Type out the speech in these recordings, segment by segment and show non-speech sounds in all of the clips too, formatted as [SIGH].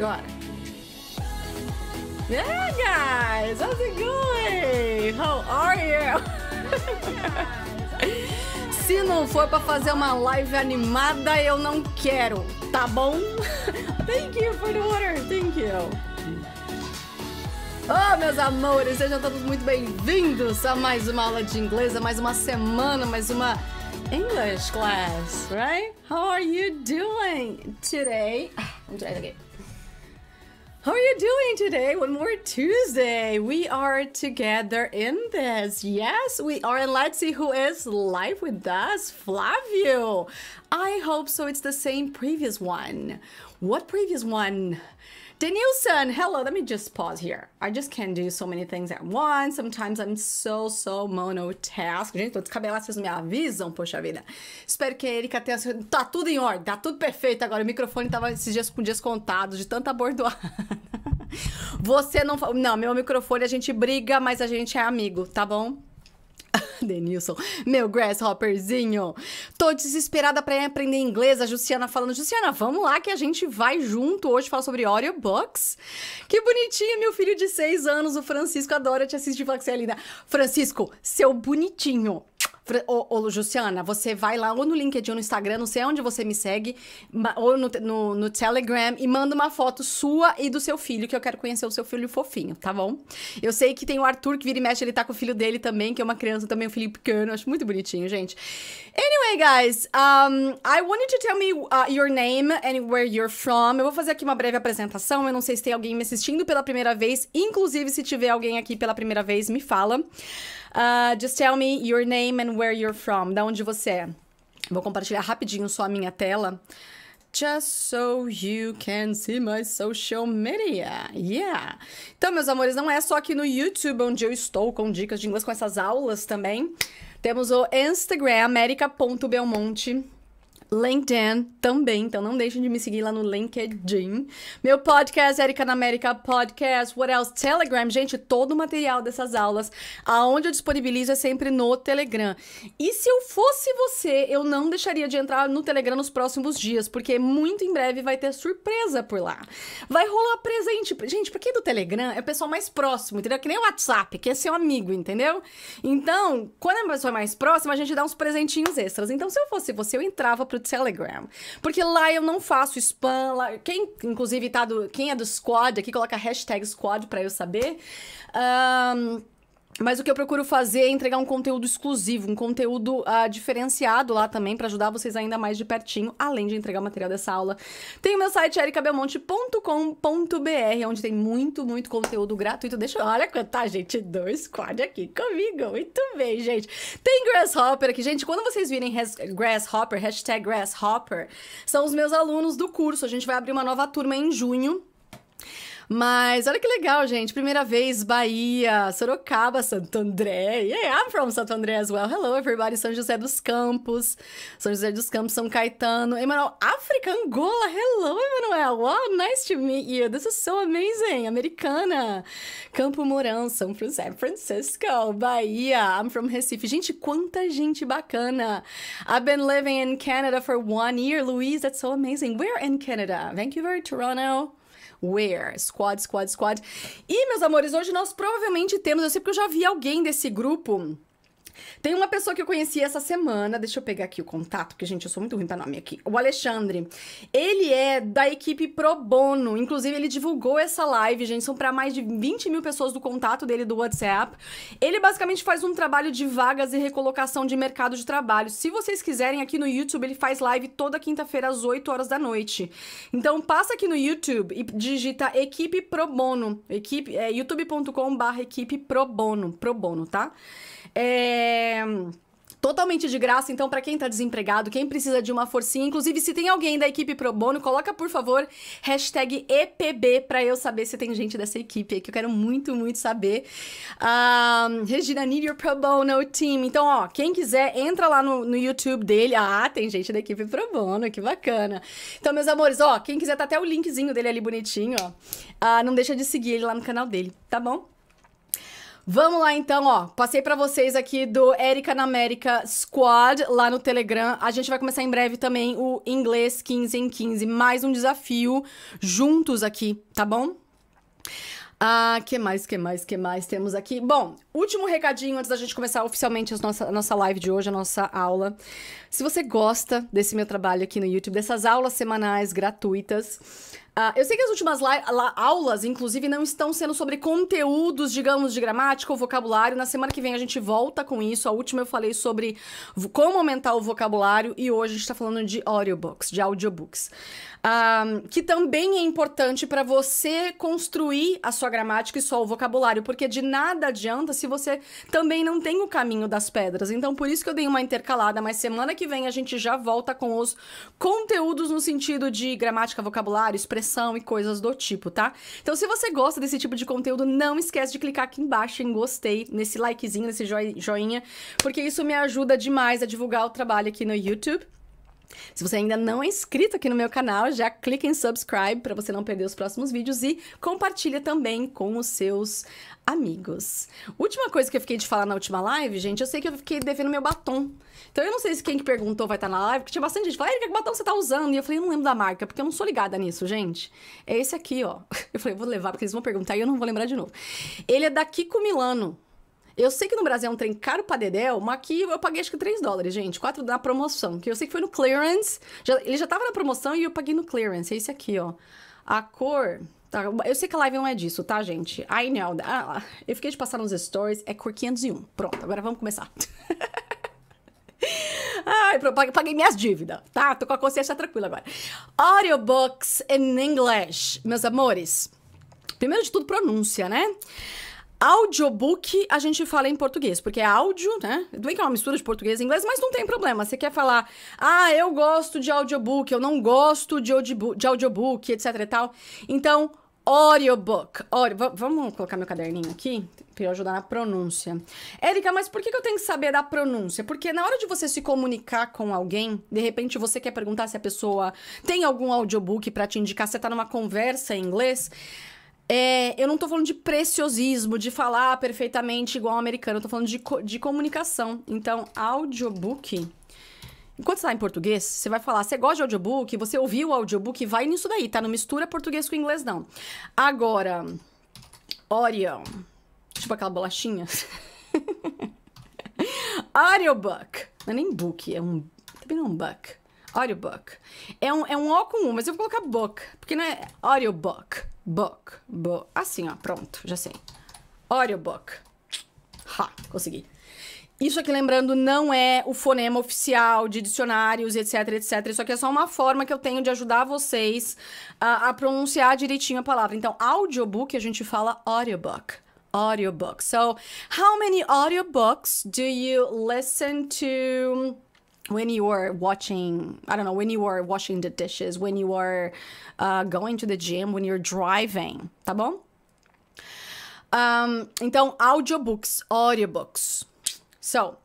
Agora. Yeah, guys, how's it going? How are you? [LAUGHS] Se não for para fazer uma live animada, eu não quero, tá bom? [LAUGHS] Thank you for the water, thank you. Oh, meus amores, sejam todos muito bem-vindos a mais uma aula de inglês, a mais uma semana, mais uma English class, right? How are you doing today? Ah, vamos trying aqui. How are you doing today? One more Tuesday. We are together in this. Yes, we are. And let's see who is live with us. Flavio. I hope so. It's the same previous one. What previous one? Denilson, hello. Let me just pause here. I just can't do so many things at once. Sometimes I'm so, so monotask. Gente, tô descabelada, vocês me avisam, poxa vida. Espero que a Erika tenha... Tá tudo em ordem, tá tudo perfeito agora. O microfone tava esses dias com descontado, de tanta bordoada. [LAUGHS] Você não... Não, meu microfone a gente briga, mas a gente é amigo, tá bom? [LAUGHS] Denilson, meu grasshopperzinho. Tô desesperada para aprender inglês. A Jussiana falando: Jussiana, vamos lá que a gente vai junto hoje falar sobre audiobooks. Que bonitinho, meu filho de seis anos, o Francisco, adora te assistir. Fala que você é linda. Francisco, seu bonitinho. Ô, ô, Luciana, você vai lá ou no LinkedIn ou no Instagram, não sei onde você me segue, ou no, no, no, Telegram e manda uma foto sua e do seu filho, que eu quero conhecer o seu filho fofinho, tá bom? Eu sei que tem o Arthur que vira e mexe, ele tá com o filho dele também, que é uma criança também, um filho pequeno, acho muito bonitinho, gente. Anyway, guys, um, I wanted to tell me uh, your name and where you're from. Eu vou fazer aqui uma breve apresentação, eu não sei se tem alguém me assistindo pela primeira vez, inclusive se tiver alguém aqui pela primeira vez, me fala. Uh, just tell me your name and where you're from. Da onde você é. Vou compartilhar rapidinho só a minha tela. Just so you can see my social media. Yeah! Então, meus amores, não é só aqui no YouTube onde eu estou com dicas de inglês, com essas aulas também. Temos o Instagram, america.belmonte.com LinkedIn também, então não deixem de me seguir lá no LinkedIn. Meu podcast, Erika na América Podcast, What Else? Telegram, gente, todo o material dessas aulas, aonde eu disponibilizo é sempre no Telegram. E se eu fosse você, eu não deixaria de entrar no Telegram nos próximos dias, porque muito em breve vai ter surpresa por lá. Vai rolar presente. Gente, Porque do Telegram é o pessoal mais próximo, entendeu? É que nem o WhatsApp, que é seu amigo, entendeu? Então, quando a pessoa é mais próxima, a gente dá uns presentinhos extras. Então, se eu fosse você, eu entrava pro Telegram. Porque lá eu não faço spam. Lá, quem, inclusive, tá do, quem é do squad aqui, coloca hashtag squad pra eu saber. Um, mas o que eu procuro fazer é entregar um conteúdo exclusivo, um conteúdo uh, diferenciado lá também, para ajudar vocês ainda mais de pertinho, além de entregar o material dessa aula. Tem o meu site, ericabelmonte.com.br, onde tem muito, muito conteúdo gratuito. Deixa eu... Olha quanta tá, gente dois squad aqui comigo. Muito bem, gente. Tem Grasshopper aqui. Gente, quando vocês virem has... Grasshopper, hashtag Grasshopper, são os meus alunos do curso. A gente vai abrir uma nova turma em junho. Mas olha que legal, gente. Primeira vez, Bahia, Sorocaba, Santo André. Yeah, I'm from Santo André as well. Hello, everybody. São José dos Campos. São José dos Campos, São Caetano. Emanuel, África, Angola. Hello, Emanuel. Wow, nice to meet you. This is so amazing. Americana. Campo Mourão, São José Francisco, Bahia. I'm from Recife. Gente, quanta gente bacana. I've been living in Canada for one year. Louise, that's so amazing. Where in Canada? Vancouver, Toronto? Where. Squad, squad, squad. E, meus amores, hoje nós provavelmente temos, eu sei porque eu já vi alguém desse grupo tem uma pessoa que eu conheci essa semana, deixa eu pegar aqui o contato, porque, gente, eu sou muito ruim pra nome aqui. O Alexandre. Ele é da equipe Pro Bono. Inclusive, ele divulgou essa live, gente. São para mais de 20 mil pessoas do contato dele do WhatsApp. Ele basicamente faz um trabalho de vagas e recolocação de mercado de trabalho. Se vocês quiserem, aqui no YouTube, ele faz live toda quinta-feira às 8 horas da noite. Então, passa aqui no YouTube e digita equipe Pro Bono. Equipe, é youtube.com/barra equipe Pro Bono. Pro Bono, tá? É totalmente de graça. Então, para quem tá desempregado, quem precisa de uma forcinha, inclusive se tem alguém da equipe pro bono, coloca por favor hashtag EPB para eu saber se tem gente dessa equipe aí, que eu quero muito, muito saber. Um, Regina, need your pro bono team. Então, ó, quem quiser, entra lá no, no YouTube dele. Ah, tem gente da equipe pro bono, que bacana. Então, meus amores, ó, quem quiser, tá até o linkzinho dele ali bonitinho, ó. Ah, não deixa de seguir ele lá no canal dele, tá bom? Vamos lá então, ó. Passei para vocês aqui do Erica na América Squad lá no Telegram. A gente vai começar em breve também o inglês 15 em 15, mais um desafio juntos aqui, tá bom? Ah, que mais, que mais, que mais temos aqui? Bom, último recadinho antes da gente começar oficialmente a nossa, a nossa live de hoje, a nossa aula. Se você gosta desse meu trabalho aqui no YouTube, dessas aulas semanais gratuitas, Uh, eu sei que as últimas aulas, inclusive, não estão sendo sobre conteúdos, digamos, de gramática ou vocabulário. Na semana que vem a gente volta com isso. A última eu falei sobre como aumentar o vocabulário e hoje a gente está falando de audiobooks, de audiobooks. Uh, que também é importante para você construir a sua gramática e só o vocabulário, porque de nada adianta se você também não tem o caminho das pedras. Então, por isso que eu dei uma intercalada, mas semana que vem a gente já volta com os conteúdos no sentido de gramática, vocabulário, expressão depressão e coisas do tipo, tá? Então, se você gosta desse tipo de conteúdo, não esquece de clicar aqui embaixo em gostei, nesse likezinho, nesse joinha, porque isso me ajuda demais a divulgar o trabalho aqui no YouTube. Se você ainda não é inscrito aqui no meu canal, já clica em subscribe para você não perder os próximos vídeos e compartilha também com os seus amigos. Última coisa que eu fiquei de falar na última live, gente, eu sei que eu fiquei devendo meu batom. Então eu não sei se quem que perguntou vai estar tá na live, porque tinha bastante gente. Falei, que batom você tá usando? E eu falei, eu não lembro da marca, porque eu não sou ligada nisso, gente. É esse aqui, ó. [LAUGHS] Eu falei, vou levar, porque eles vão perguntar e eu não vou lembrar de novo. Ele é da Kiko Milano. Eu sei que no Brasil é um trem caro pra Dedel, mas aqui eu paguei acho que 3 dólares, gente. 4 na promoção. Que eu sei que foi no clearance. Já, ele já tava na promoção e eu paguei no clearance. É esse aqui, ó. A cor. Tá, eu sei que a live não é disso, tá, gente? I know. Ah, eu fiquei de passar nos stories. É cor 501. Pronto, agora vamos começar. [LAUGHS] [LAUGHS] Ai, paguei minhas dívidas, tá? Tô com a consciência tranquila agora. Audiobooks in English, meus amores. Primeiro de tudo, pronúncia, né? Audiobook a gente fala em português, porque é áudio, né? Tudo bem que é uma mistura de português e inglês, mas não tem problema. Você quer falar, ah, eu gosto de audiobook, eu não gosto de, de audiobook etc e tal. Então, Audiobook. Audio, vamos colocar meu caderninho aqui para ajudar na pronúncia. Érica, mas por que, eu tenho que saber da pronúncia? Porque na hora de você se comunicar com alguém, de repente você quer perguntar se a pessoa tem algum audiobook para te indicar, você tá numa conversa em inglês. É, eu não tô falando de preciosismo, de falar perfeitamente igual ao americano, eu tô falando de, co de comunicação. Então, audiobook Enquanto está em português, você vai falar, você gosta de audiobook, você ouviu o audiobook, vai nisso daí, tá? Não mistura português com inglês, não. Agora, Orion. Tipo aquela bolachinha. [LAUGHS] audiobook. Não é nem book, é um. Também não é um book. Audiobook. É um, é um O com U, mas eu vou colocar book. Porque não é audiobook. Book. book. Assim, ó. Pronto, já sei. Audiobook. Ha, consegui. Isso aqui, lembrando, não é o fonema oficial de dicionários, etc, etc. Isso aqui é só uma forma que eu tenho de ajudar vocês a, a pronunciar direitinho a palavra. Então, audiobook, a gente fala audiobook. Audiobook. So, how many audiobooks do you listen to when you are watching, I don't know, when you are washing the dishes, when you are uh, going to the gym, when you're driving, tá bom? Um, então, audiobooks, audiobooks. So,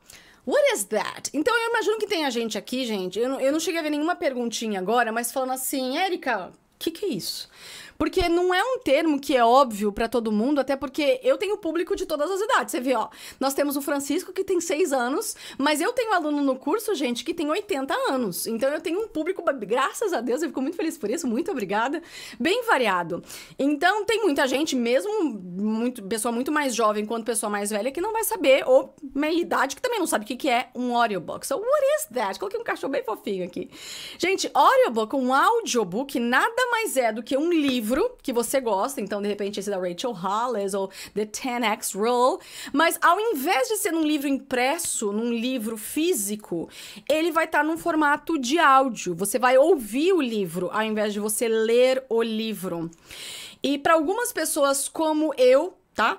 what is that? Então eu imagino que tem a gente aqui, gente. Eu não, eu não cheguei a ver nenhuma perguntinha agora, mas falando assim, Érica, o que, que é isso? Porque não é um termo que é óbvio para todo mundo, até porque eu tenho público de todas as idades. Você vê, ó, nós temos o Francisco que tem 6 anos, mas eu tenho aluno no curso, gente, que tem 80 anos. Então eu tenho um público, graças a Deus, eu fico muito feliz por isso, muito obrigada, bem variado. Então tem muita gente, mesmo muito, pessoa muito mais jovem quanto pessoa mais velha, que não vai saber, ou meia idade, que também não sabe o que, que é um audiobook. So, what is that? Coloquei um cachorro bem fofinho aqui. Gente, audiobook, um audiobook, nada mais é do que um livro livro que você gosta, então de repente esse da Rachel Hollis ou The 10X Rule, mas ao invés de ser num livro impresso, num livro físico, ele vai estar tá num formato de áudio. Você vai ouvir o livro ao invés de você ler o livro. E para algumas pessoas como eu, tá?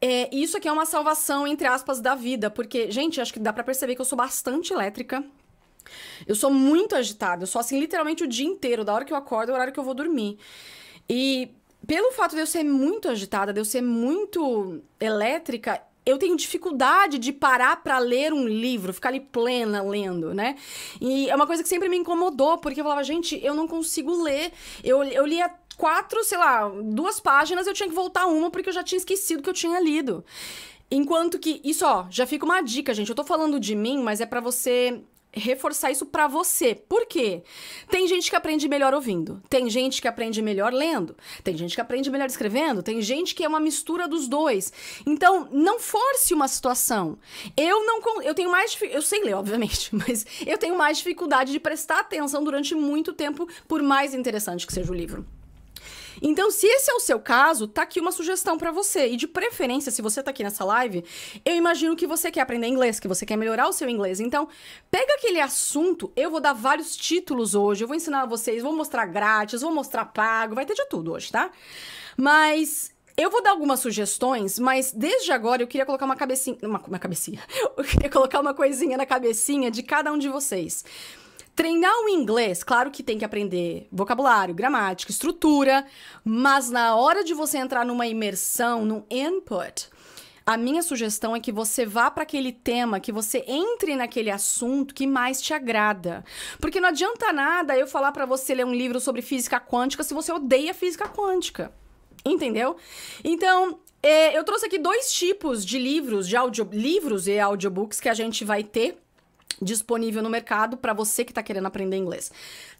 É, isso aqui é uma salvação, entre aspas, da vida, porque, gente, acho que dá para perceber que eu sou bastante elétrica. Eu sou muito agitada, eu sou assim literalmente o dia inteiro, da hora que eu acordo, ao é horário que eu vou dormir. E pelo fato de eu ser muito agitada, de eu ser muito elétrica, eu tenho dificuldade de parar para ler um livro, ficar ali plena lendo, né? E é uma coisa que sempre me incomodou, porque eu falava, gente, eu não consigo ler. Eu, eu lia quatro, sei lá, duas páginas, eu tinha que voltar uma porque eu já tinha esquecido que eu tinha lido. Enquanto que, isso ó, já fica uma dica, gente. Eu tô falando de mim, mas é para você reforçar isso para você. Por quê? Tem gente que aprende melhor ouvindo, tem gente que aprende melhor lendo, tem gente que aprende melhor escrevendo, tem gente que é uma mistura dos dois. Então, não force uma situação. Eu não eu tenho mais eu sei ler, obviamente, [LAUGHS] mas eu tenho mais dificuldade de prestar atenção durante muito tempo, por mais interessante que seja o livro. Então, se esse é o seu caso, tá aqui uma sugestão para você. E de preferência, se você tá aqui nessa live, eu imagino que você quer aprender inglês, que você quer melhorar o seu inglês. Então, pega aquele assunto, eu vou dar vários títulos hoje, eu vou ensinar a vocês, vou mostrar grátis, vou mostrar pago, vai ter de tudo hoje, tá? Mas eu vou dar algumas sugestões, mas desde agora eu queria colocar uma cabecinha. Uma, uma cabecinha. [LAUGHS] Eu queria colocar uma coisinha na cabecinha de cada um de vocês. Treinar o inglês, claro que tem que aprender vocabulário, gramática, estrutura, mas na hora de você entrar numa imersão, num input, a minha sugestão é que você vá para aquele tema, que você entre naquele assunto que mais te agrada. Porque não adianta nada eu falar para você ler um livro sobre física quântica se você odeia física quântica. Entendeu? Então, é, eu trouxe aqui dois tipos de livros, de audio, livros e audiobooks que a gente vai ter disponível no mercado para você que está querendo aprender inglês.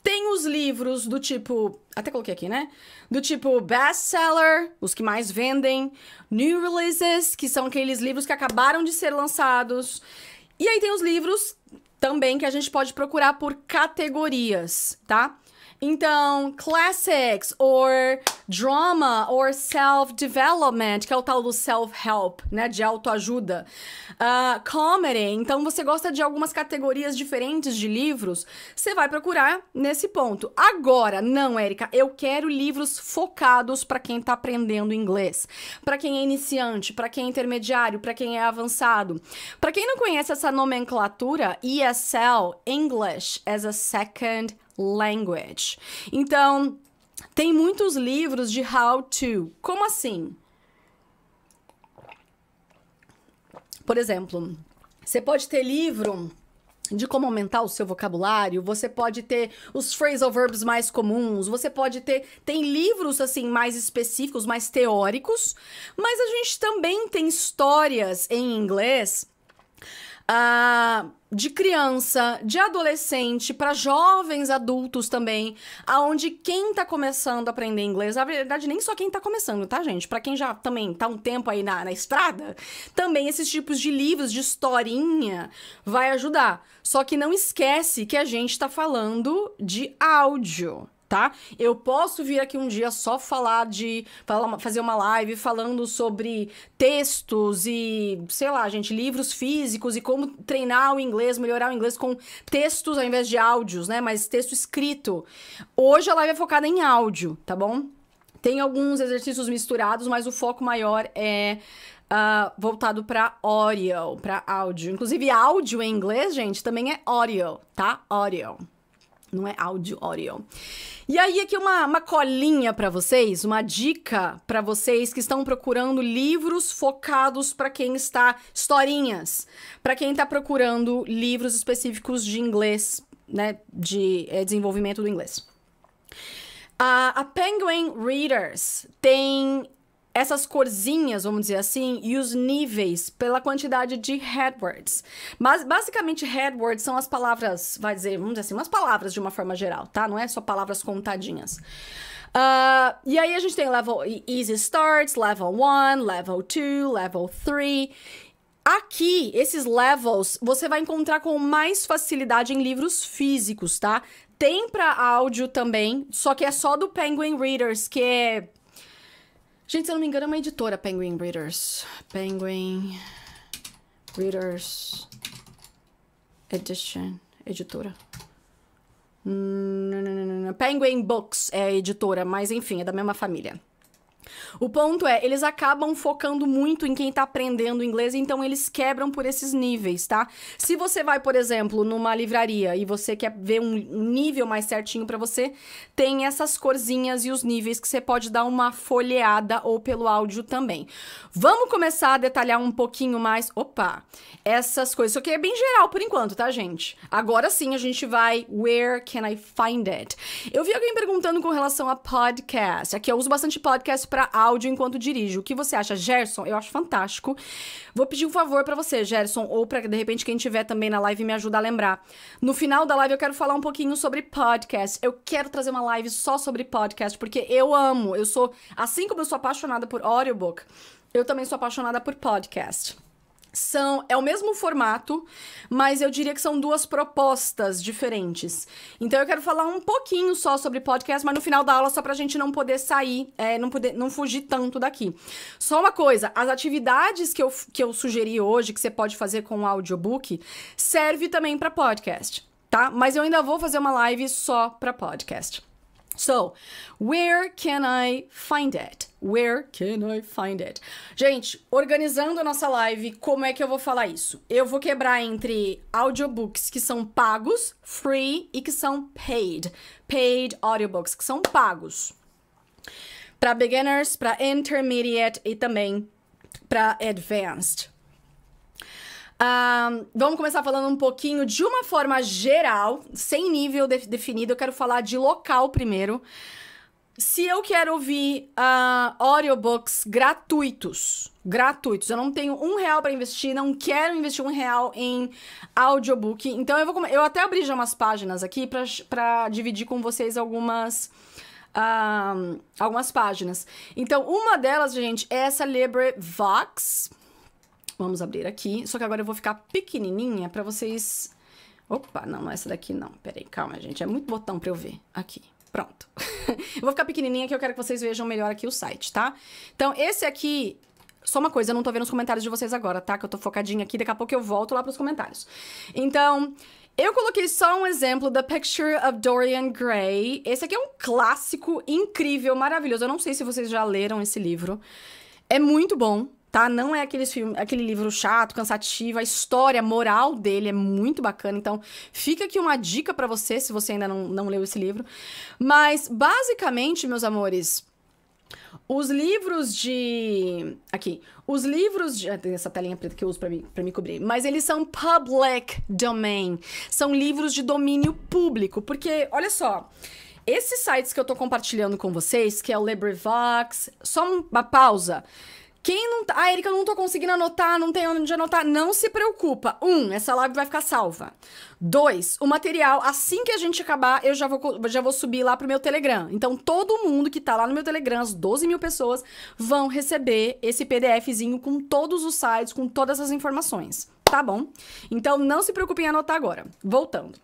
Tem os livros do tipo, até coloquei aqui, né? Do tipo bestseller, os que mais vendem, new releases, que são aqueles livros que acabaram de ser lançados. E aí tem os livros também que a gente pode procurar por categorias, tá? Então, classics, or drama, or self-development, que é o tal do self-help, né? De autoajuda. Uh, comedy, então você gosta de algumas categorias diferentes de livros, você vai procurar nesse ponto. Agora, não, Érica, eu quero livros focados para quem tá aprendendo inglês, para quem é iniciante, para quem é intermediário, para quem é avançado. Para quem não conhece essa nomenclatura, ESL, English as a Second language. Então, tem muitos livros de how to. Como assim? Por exemplo, você pode ter livro de como aumentar o seu vocabulário, você pode ter os phrasal verbs mais comuns, você pode ter tem livros assim mais específicos, mais teóricos, mas a gente também tem histórias em inglês ah, de criança, de adolescente, para jovens adultos também, aonde quem tá começando a aprender inglês, na verdade, nem só quem tá começando, tá, gente? Para quem já também tá um tempo aí na, na estrada, também esses tipos de livros, de historinha, vai ajudar. Só que não esquece que a gente tá falando de áudio tá? Eu posso vir aqui um dia só falar de. Falar, fazer uma live falando sobre textos e, sei lá, gente, livros físicos e como treinar o inglês, melhorar o inglês com textos ao invés de áudios, né? Mas texto escrito. Hoje a live é focada em áudio, tá bom? Tem alguns exercícios misturados, mas o foco maior é uh, voltado para audio, para áudio. Inclusive, áudio em inglês, gente, também é audio, tá? Audio não é áudio, audio. E aí aqui uma, uma colinha para vocês, uma dica para vocês que estão procurando livros focados para quem está historinhas, para quem está procurando livros específicos de inglês, né, de é, desenvolvimento do inglês. A, a Penguin Readers tem essas corzinhas, vamos dizer assim, e os níveis pela quantidade de headwords. Mas basicamente headwords são as palavras, vai dizer, vamos dizer assim, umas palavras de uma forma geral, tá? Não é só palavras contadinhas. Uh, e aí a gente tem level easy starts, level 1, level 2, level 3. Aqui, esses levels, você vai encontrar com mais facilidade em livros físicos, tá? Tem para áudio também, só que é só do Penguin Readers, que é Gente, se eu não me engano, é uma editora, Penguin Readers. Penguin Readers Edition. Editora. Hum, Penguin Books é a editora, mas enfim, é da mesma família. O ponto é, eles acabam focando muito em quem tá aprendendo inglês, então eles quebram por esses níveis, tá? Se você vai, por exemplo, numa livraria e você quer ver um nível mais certinho para você, tem essas corzinhas e os níveis que você pode dar uma folheada ou pelo áudio também. Vamos começar a detalhar um pouquinho mais, opa, essas coisas. Isso aqui é bem geral por enquanto, tá, gente? Agora sim a gente vai where can I find it? Eu vi alguém perguntando com relação a podcast. Aqui eu uso bastante podcast para áudio enquanto dirijo. O que você acha, Gerson? Eu acho fantástico. Vou pedir um favor para você, Gerson, ou para de repente quem tiver também na live me ajudar a lembrar. No final da live eu quero falar um pouquinho sobre podcast. Eu quero trazer uma live só sobre podcast porque eu amo. Eu sou assim como eu sou apaixonada por audiobook, eu também sou apaixonada por podcast são é o mesmo formato, mas eu diria que são duas propostas diferentes. Então eu quero falar um pouquinho só sobre podcast, mas no final da aula só para a gente não poder sair, é, não poder, não fugir tanto daqui. Só uma coisa, as atividades que eu, que eu sugeri hoje que você pode fazer com o audiobook serve também para podcast, tá? Mas eu ainda vou fazer uma live só para podcast. So, where can I find it? Where can I find it? Gente, organizando a nossa live, como é que eu vou falar isso? Eu vou quebrar entre audiobooks que são pagos, free, e que são paid. Paid audiobooks, que são pagos. Para beginners, para intermediate e também para advanced vamos começar falando um pouquinho de uma forma geral, sem nível de definido. Eu quero falar de local primeiro. Se eu quero ouvir uh, audiobooks gratuitos, gratuitos, eu não tenho um real para investir, não quero investir um real em audiobook, então eu vou eu até abri já umas páginas aqui para dividir com vocês algumas uh, algumas páginas. Então, uma delas, gente, é essa LibreVox. Vamos abrir aqui. Só que agora eu vou ficar pequenininha pra vocês... Opa, não, não é essa daqui não. Peraí, calma, gente. É muito botão pra eu ver. Aqui. Pronto. [LAUGHS] eu vou ficar pequenininha que eu quero que vocês vejam melhor aqui o site, tá? Então, esse aqui só uma coisa, eu não tô vendo os comentários de vocês agora, tá? Que eu tô focadinha aqui, daqui a pouco eu volto lá pros comentários. Então, eu coloquei só um exemplo da Picture of Dorian Gray. Esse aqui é um clássico incrível, maravilhoso. Eu não sei se vocês já leram esse livro. É muito bom tá? Não é aqueles filme, aquele livro chato, cansativo, a história moral dele é muito bacana. Então, fica aqui uma dica para você, se você ainda não, não leu esse livro. Mas, basicamente, meus amores, os livros de. Aqui. Os livros de. Ah, tem essa telinha preta que eu uso para mim pra me cobrir. Mas eles são public domain. São livros de domínio público. Porque, olha só. Esses sites que eu tô compartilhando com vocês, que é o LibriVox, só uma pausa. Quem não tá. Ah, Erika, eu não tô conseguindo anotar, não tenho onde anotar. Não se preocupa. Um, essa live vai ficar salva. Dois, o material, assim que a gente acabar, eu já vou, já vou subir lá pro meu Telegram. Então, todo mundo que tá lá no meu Telegram, as 12 mil pessoas, vão receber esse PDFzinho com todos os sites, com todas as informações. Tá bom? Então, não se preocupe em anotar agora. Voltando.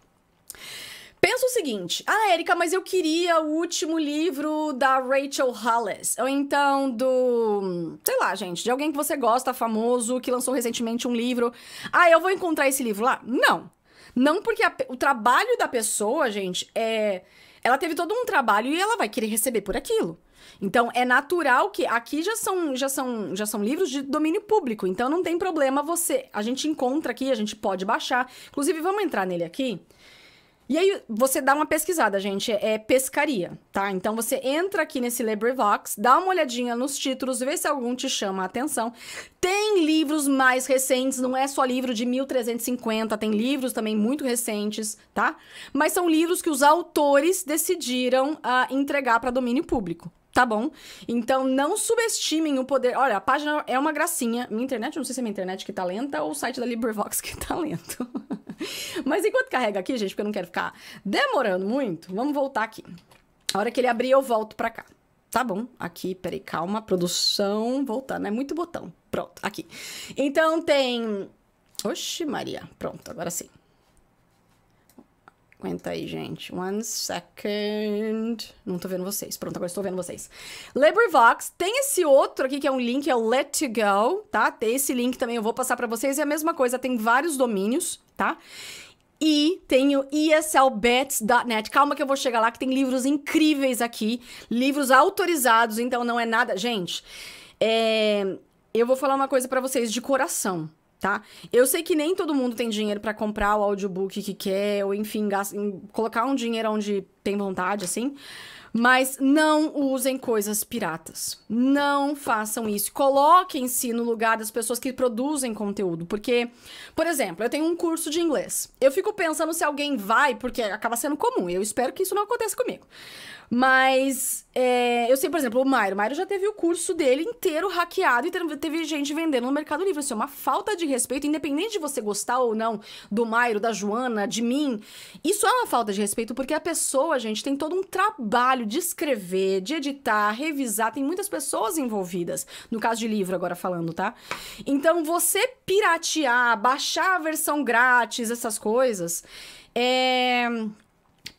Pensa o seguinte, ah, Erika, mas eu queria o último livro da Rachel Hollis, ou então do, sei lá, gente, de alguém que você gosta, famoso, que lançou recentemente um livro. Ah, eu vou encontrar esse livro lá? Não. Não porque a, o trabalho da pessoa, gente, é ela teve todo um trabalho e ela vai querer receber por aquilo. Então é natural que aqui já são já são já são livros de domínio público, então não tem problema você, a gente encontra aqui, a gente pode baixar. Inclusive vamos entrar nele aqui e aí você dá uma pesquisada, gente, é, é pescaria, tá? Então você entra aqui nesse LibriVox, dá uma olhadinha nos títulos, vê se algum te chama a atenção. Tem livros mais recentes, não é só livro de 1350, tem livros também muito recentes, tá? Mas são livros que os autores decidiram uh, entregar para domínio público tá bom? Então não subestimem o poder. Olha, a página é uma gracinha. Minha internet, não sei se é minha internet que tá lenta ou o site da LibriVox que tá lento. [LAUGHS] Mas enquanto carrega aqui, gente, porque eu não quero ficar demorando muito, vamos voltar aqui. A hora que ele abrir, eu volto pra cá. Tá bom, aqui, peraí, calma, produção, voltando, é muito botão. Pronto, aqui. Então tem. Oxi, Maria. Pronto, agora sim. Aguenta aí, gente. One second. Não tô vendo vocês. Pronto, agora estou vendo vocês. LibriVox. Tem esse outro aqui que é um link, é o Let You Go, tá? Tem esse link também, eu vou passar para vocês. É a mesma coisa, tem vários domínios, tá? E tenho eslbets.net. Calma que eu vou chegar lá, que tem livros incríveis aqui. Livros autorizados, então não é nada... Gente, é... eu vou falar uma coisa para vocês de coração tá? Eu sei que nem todo mundo tem dinheiro para comprar o audiobook que quer, ou enfim, gasta, colocar um dinheiro onde tem vontade, assim. Mas não usem coisas piratas. Não façam isso. Coloquem-se no lugar das pessoas que produzem conteúdo. Porque, por exemplo, eu tenho um curso de inglês. Eu fico pensando se alguém vai, porque acaba sendo comum. Eu espero que isso não aconteça comigo. Mas é, eu sei, por exemplo, o Mairo. O Mairo já teve o curso dele inteiro hackeado e teve, gente vendendo no Mercado Livre. Isso é uma falta de respeito, independente de você gostar ou não do Mairo, da Joana, de mim. Isso é uma falta de respeito, porque a pessoa, gente, tem todo um trabalho de escrever, de editar, revisar. Tem muitas pessoas envolvidas. No caso de livro, agora falando, tá? Então, você piratear, baixar a versão grátis, essas coisas. É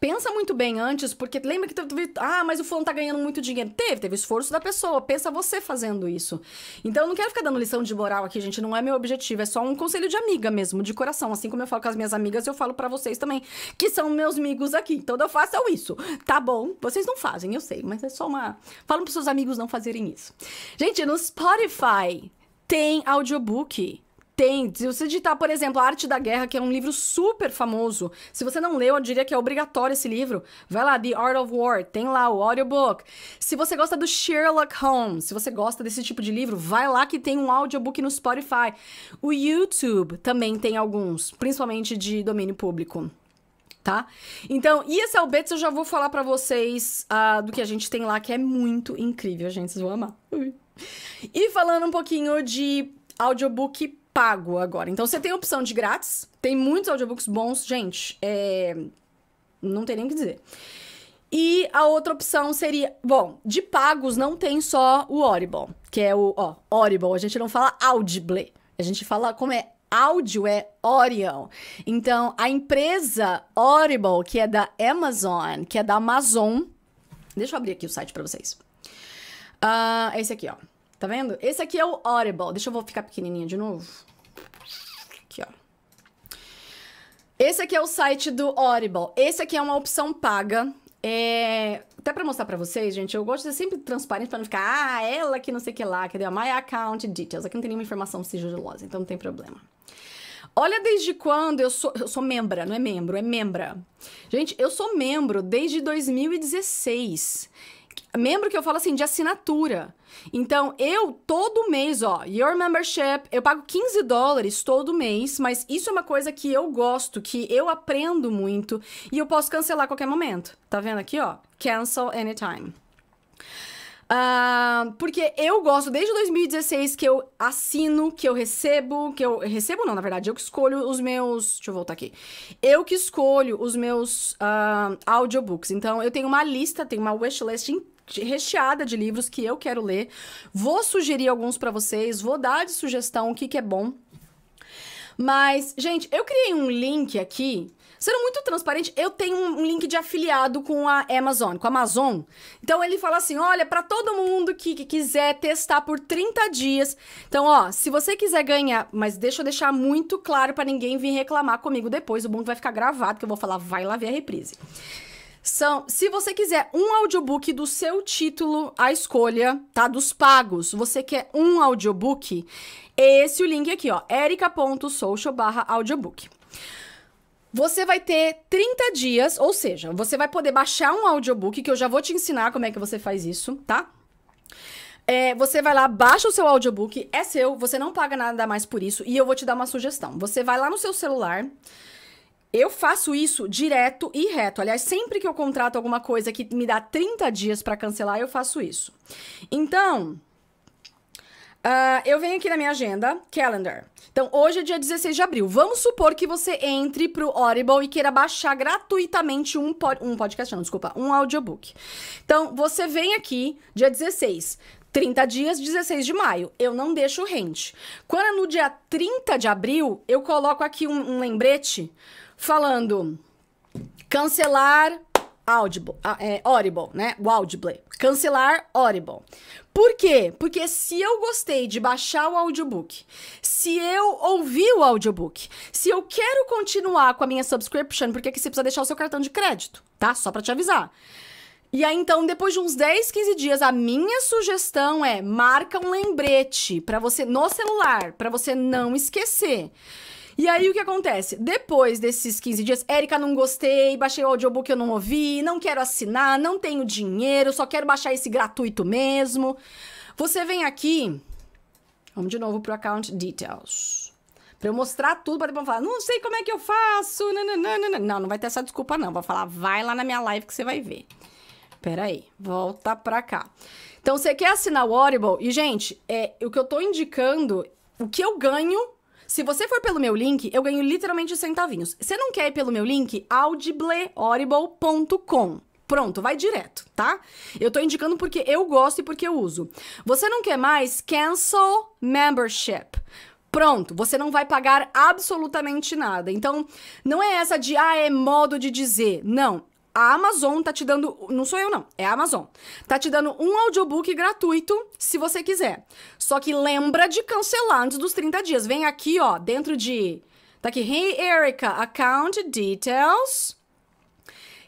pensa muito bem antes, porque lembra que teve, ah, mas o fulano tá ganhando muito dinheiro. Teve, teve esforço da pessoa. Pensa você fazendo isso. Então, eu não quero ficar dando lição de moral aqui, gente, não é meu objetivo, é só um conselho de amiga mesmo, de coração, assim como eu falo com as minhas amigas, eu falo para vocês também, que são meus amigos aqui. Então, eu faço é isso. Tá bom? Vocês não fazem, eu sei, mas é só uma Falam pros seus amigos não fazerem isso. Gente, no Spotify tem audiobook tem. Se você digitar, por exemplo, A Arte da Guerra, que é um livro super famoso, se você não leu, eu diria que é obrigatório esse livro. Vai lá, The Art of War, tem lá o audiobook. Se você gosta do Sherlock Holmes, se você gosta desse tipo de livro, vai lá que tem um audiobook no Spotify. O YouTube também tem alguns, principalmente de domínio público tá? Então, e esse Albetes é eu já vou falar para vocês uh, do que a gente tem lá, que é muito incrível, gente. Vocês vão amar. e falando um pouquinho de audiobook pago agora. Então você tem a opção de grátis, tem muitos audiobooks bons, gente. É... Não tem nem o que dizer. E a outra opção seria, bom, de pagos não tem só o Audible, que é o, ó, Audible, a gente não fala Audible. A gente fala como é áudio é Orion. Então, a empresa Audible, que é da Amazon, que é da Amazon. Deixa eu abrir aqui o site para vocês. Uh, esse aqui, ó. Tá vendo? Esse aqui é o Audible. Deixa eu vou ficar pequenininha de novo. Aqui, ó. Esse aqui é o site do Audible. Esse aqui é uma opção paga. É... Até pra mostrar pra vocês, gente, eu gosto de ser sempre transparente pra não ficar, ah, ela que não sei o que lá, cadê? My account details. Aqui não tem nenhuma informação sigilosa, então não tem problema. Olha desde quando eu sou. Eu sou membra, não é membro, é membra. Gente, eu sou membro desde 2016 membro que eu falo assim, de assinatura. Então, eu todo mês, ó, your membership, eu pago 15 dólares todo mês, mas isso é uma coisa que eu gosto, que eu aprendo muito e eu posso cancelar a qualquer momento. Tá vendo aqui, ó? Cancel anytime. Uh, porque eu gosto desde 2016 que eu assino, que eu recebo, que eu recebo não, na verdade, eu que escolho os meus. Deixa eu voltar aqui. Eu que escolho os meus uh, audiobooks. Então, eu tenho uma lista, tenho uma wishlist recheada de livros que eu quero ler. Vou sugerir alguns para vocês, vou dar de sugestão o que, que é bom. Mas, gente, eu criei um link aqui sendo muito transparente, eu tenho um link de afiliado com a Amazon, com a Amazon. Então ele fala assim: olha, para todo mundo que, que, quiser testar por 30 dias. Então, ó, se você quiser ganhar, mas deixa eu deixar muito claro para ninguém vir reclamar comigo depois, o bom vai ficar gravado, que eu vou falar, vai lá ver a reprise. São, se você quiser um audiobook do seu título, à escolha, tá? Dos pagos. Você quer um audiobook? Esse é o link aqui, ó, erica.social barra audiobook. Você vai ter 30 dias, ou seja, você vai poder baixar um audiobook, que eu já vou te ensinar como é que você faz isso, tá? É, você vai lá, baixa o seu audiobook, é seu, você não paga nada mais por isso, e eu vou te dar uma sugestão. Você vai lá no seu celular. Eu faço isso direto e reto. Aliás, sempre que eu contrato alguma coisa que me dá 30 dias para cancelar, eu faço isso. Então, Uh, eu venho aqui na minha agenda, calendar. Então, hoje é dia 16 de abril. Vamos supor que você entre pro Audible e queira baixar gratuitamente um, pod um podcast, não, desculpa, um audiobook. Então, você vem aqui, dia 16. 30 dias, 16 de maio. Eu não deixo rente. Quando é no dia 30 de abril, eu coloco aqui um, um lembrete falando cancelar Audible, ah, é, Audible, né? O Audible. Cancelar Audible. Por quê? Porque se eu gostei de baixar o audiobook, se eu ouvi o audiobook, se eu quero continuar com a minha subscription, porque aqui você precisa deixar o seu cartão de crédito, tá? Só para te avisar. E aí, então, depois de uns 10, 15 dias, a minha sugestão é marca um lembrete para você no celular, para você não esquecer. E aí o que acontece? Depois desses 15 dias, Érica, não gostei, baixei o audiobook eu não ouvi, não quero assinar, não tenho dinheiro, só quero baixar esse gratuito mesmo. Você vem aqui, vamos de novo pro account details. Pra eu mostrar tudo, pra depois falar, não sei como é que eu faço, nananana. Não, não vai ter essa desculpa não, vou falar, vai lá na minha live que você vai ver. Pera aí, volta pra cá. Então, você quer assinar o Audible? E, gente, é, o que eu tô indicando, o que eu ganho se você for pelo meu link, eu ganho literalmente centavinhos. Você não quer ir pelo meu link? audibleaudible.com. Pronto, vai direto, tá? Eu tô indicando porque eu gosto e porque eu uso. Você não quer mais? Cancel membership. Pronto, você não vai pagar absolutamente nada. Então, não é essa de, ah, é modo de dizer. Não, a Amazon tá te dando, não sou eu não, é a Amazon. Tá te dando um audiobook gratuito, se você quiser. Só que lembra de cancelar antes dos 30 dias. Vem aqui, ó, dentro de Tá aqui, hey Erica, account details,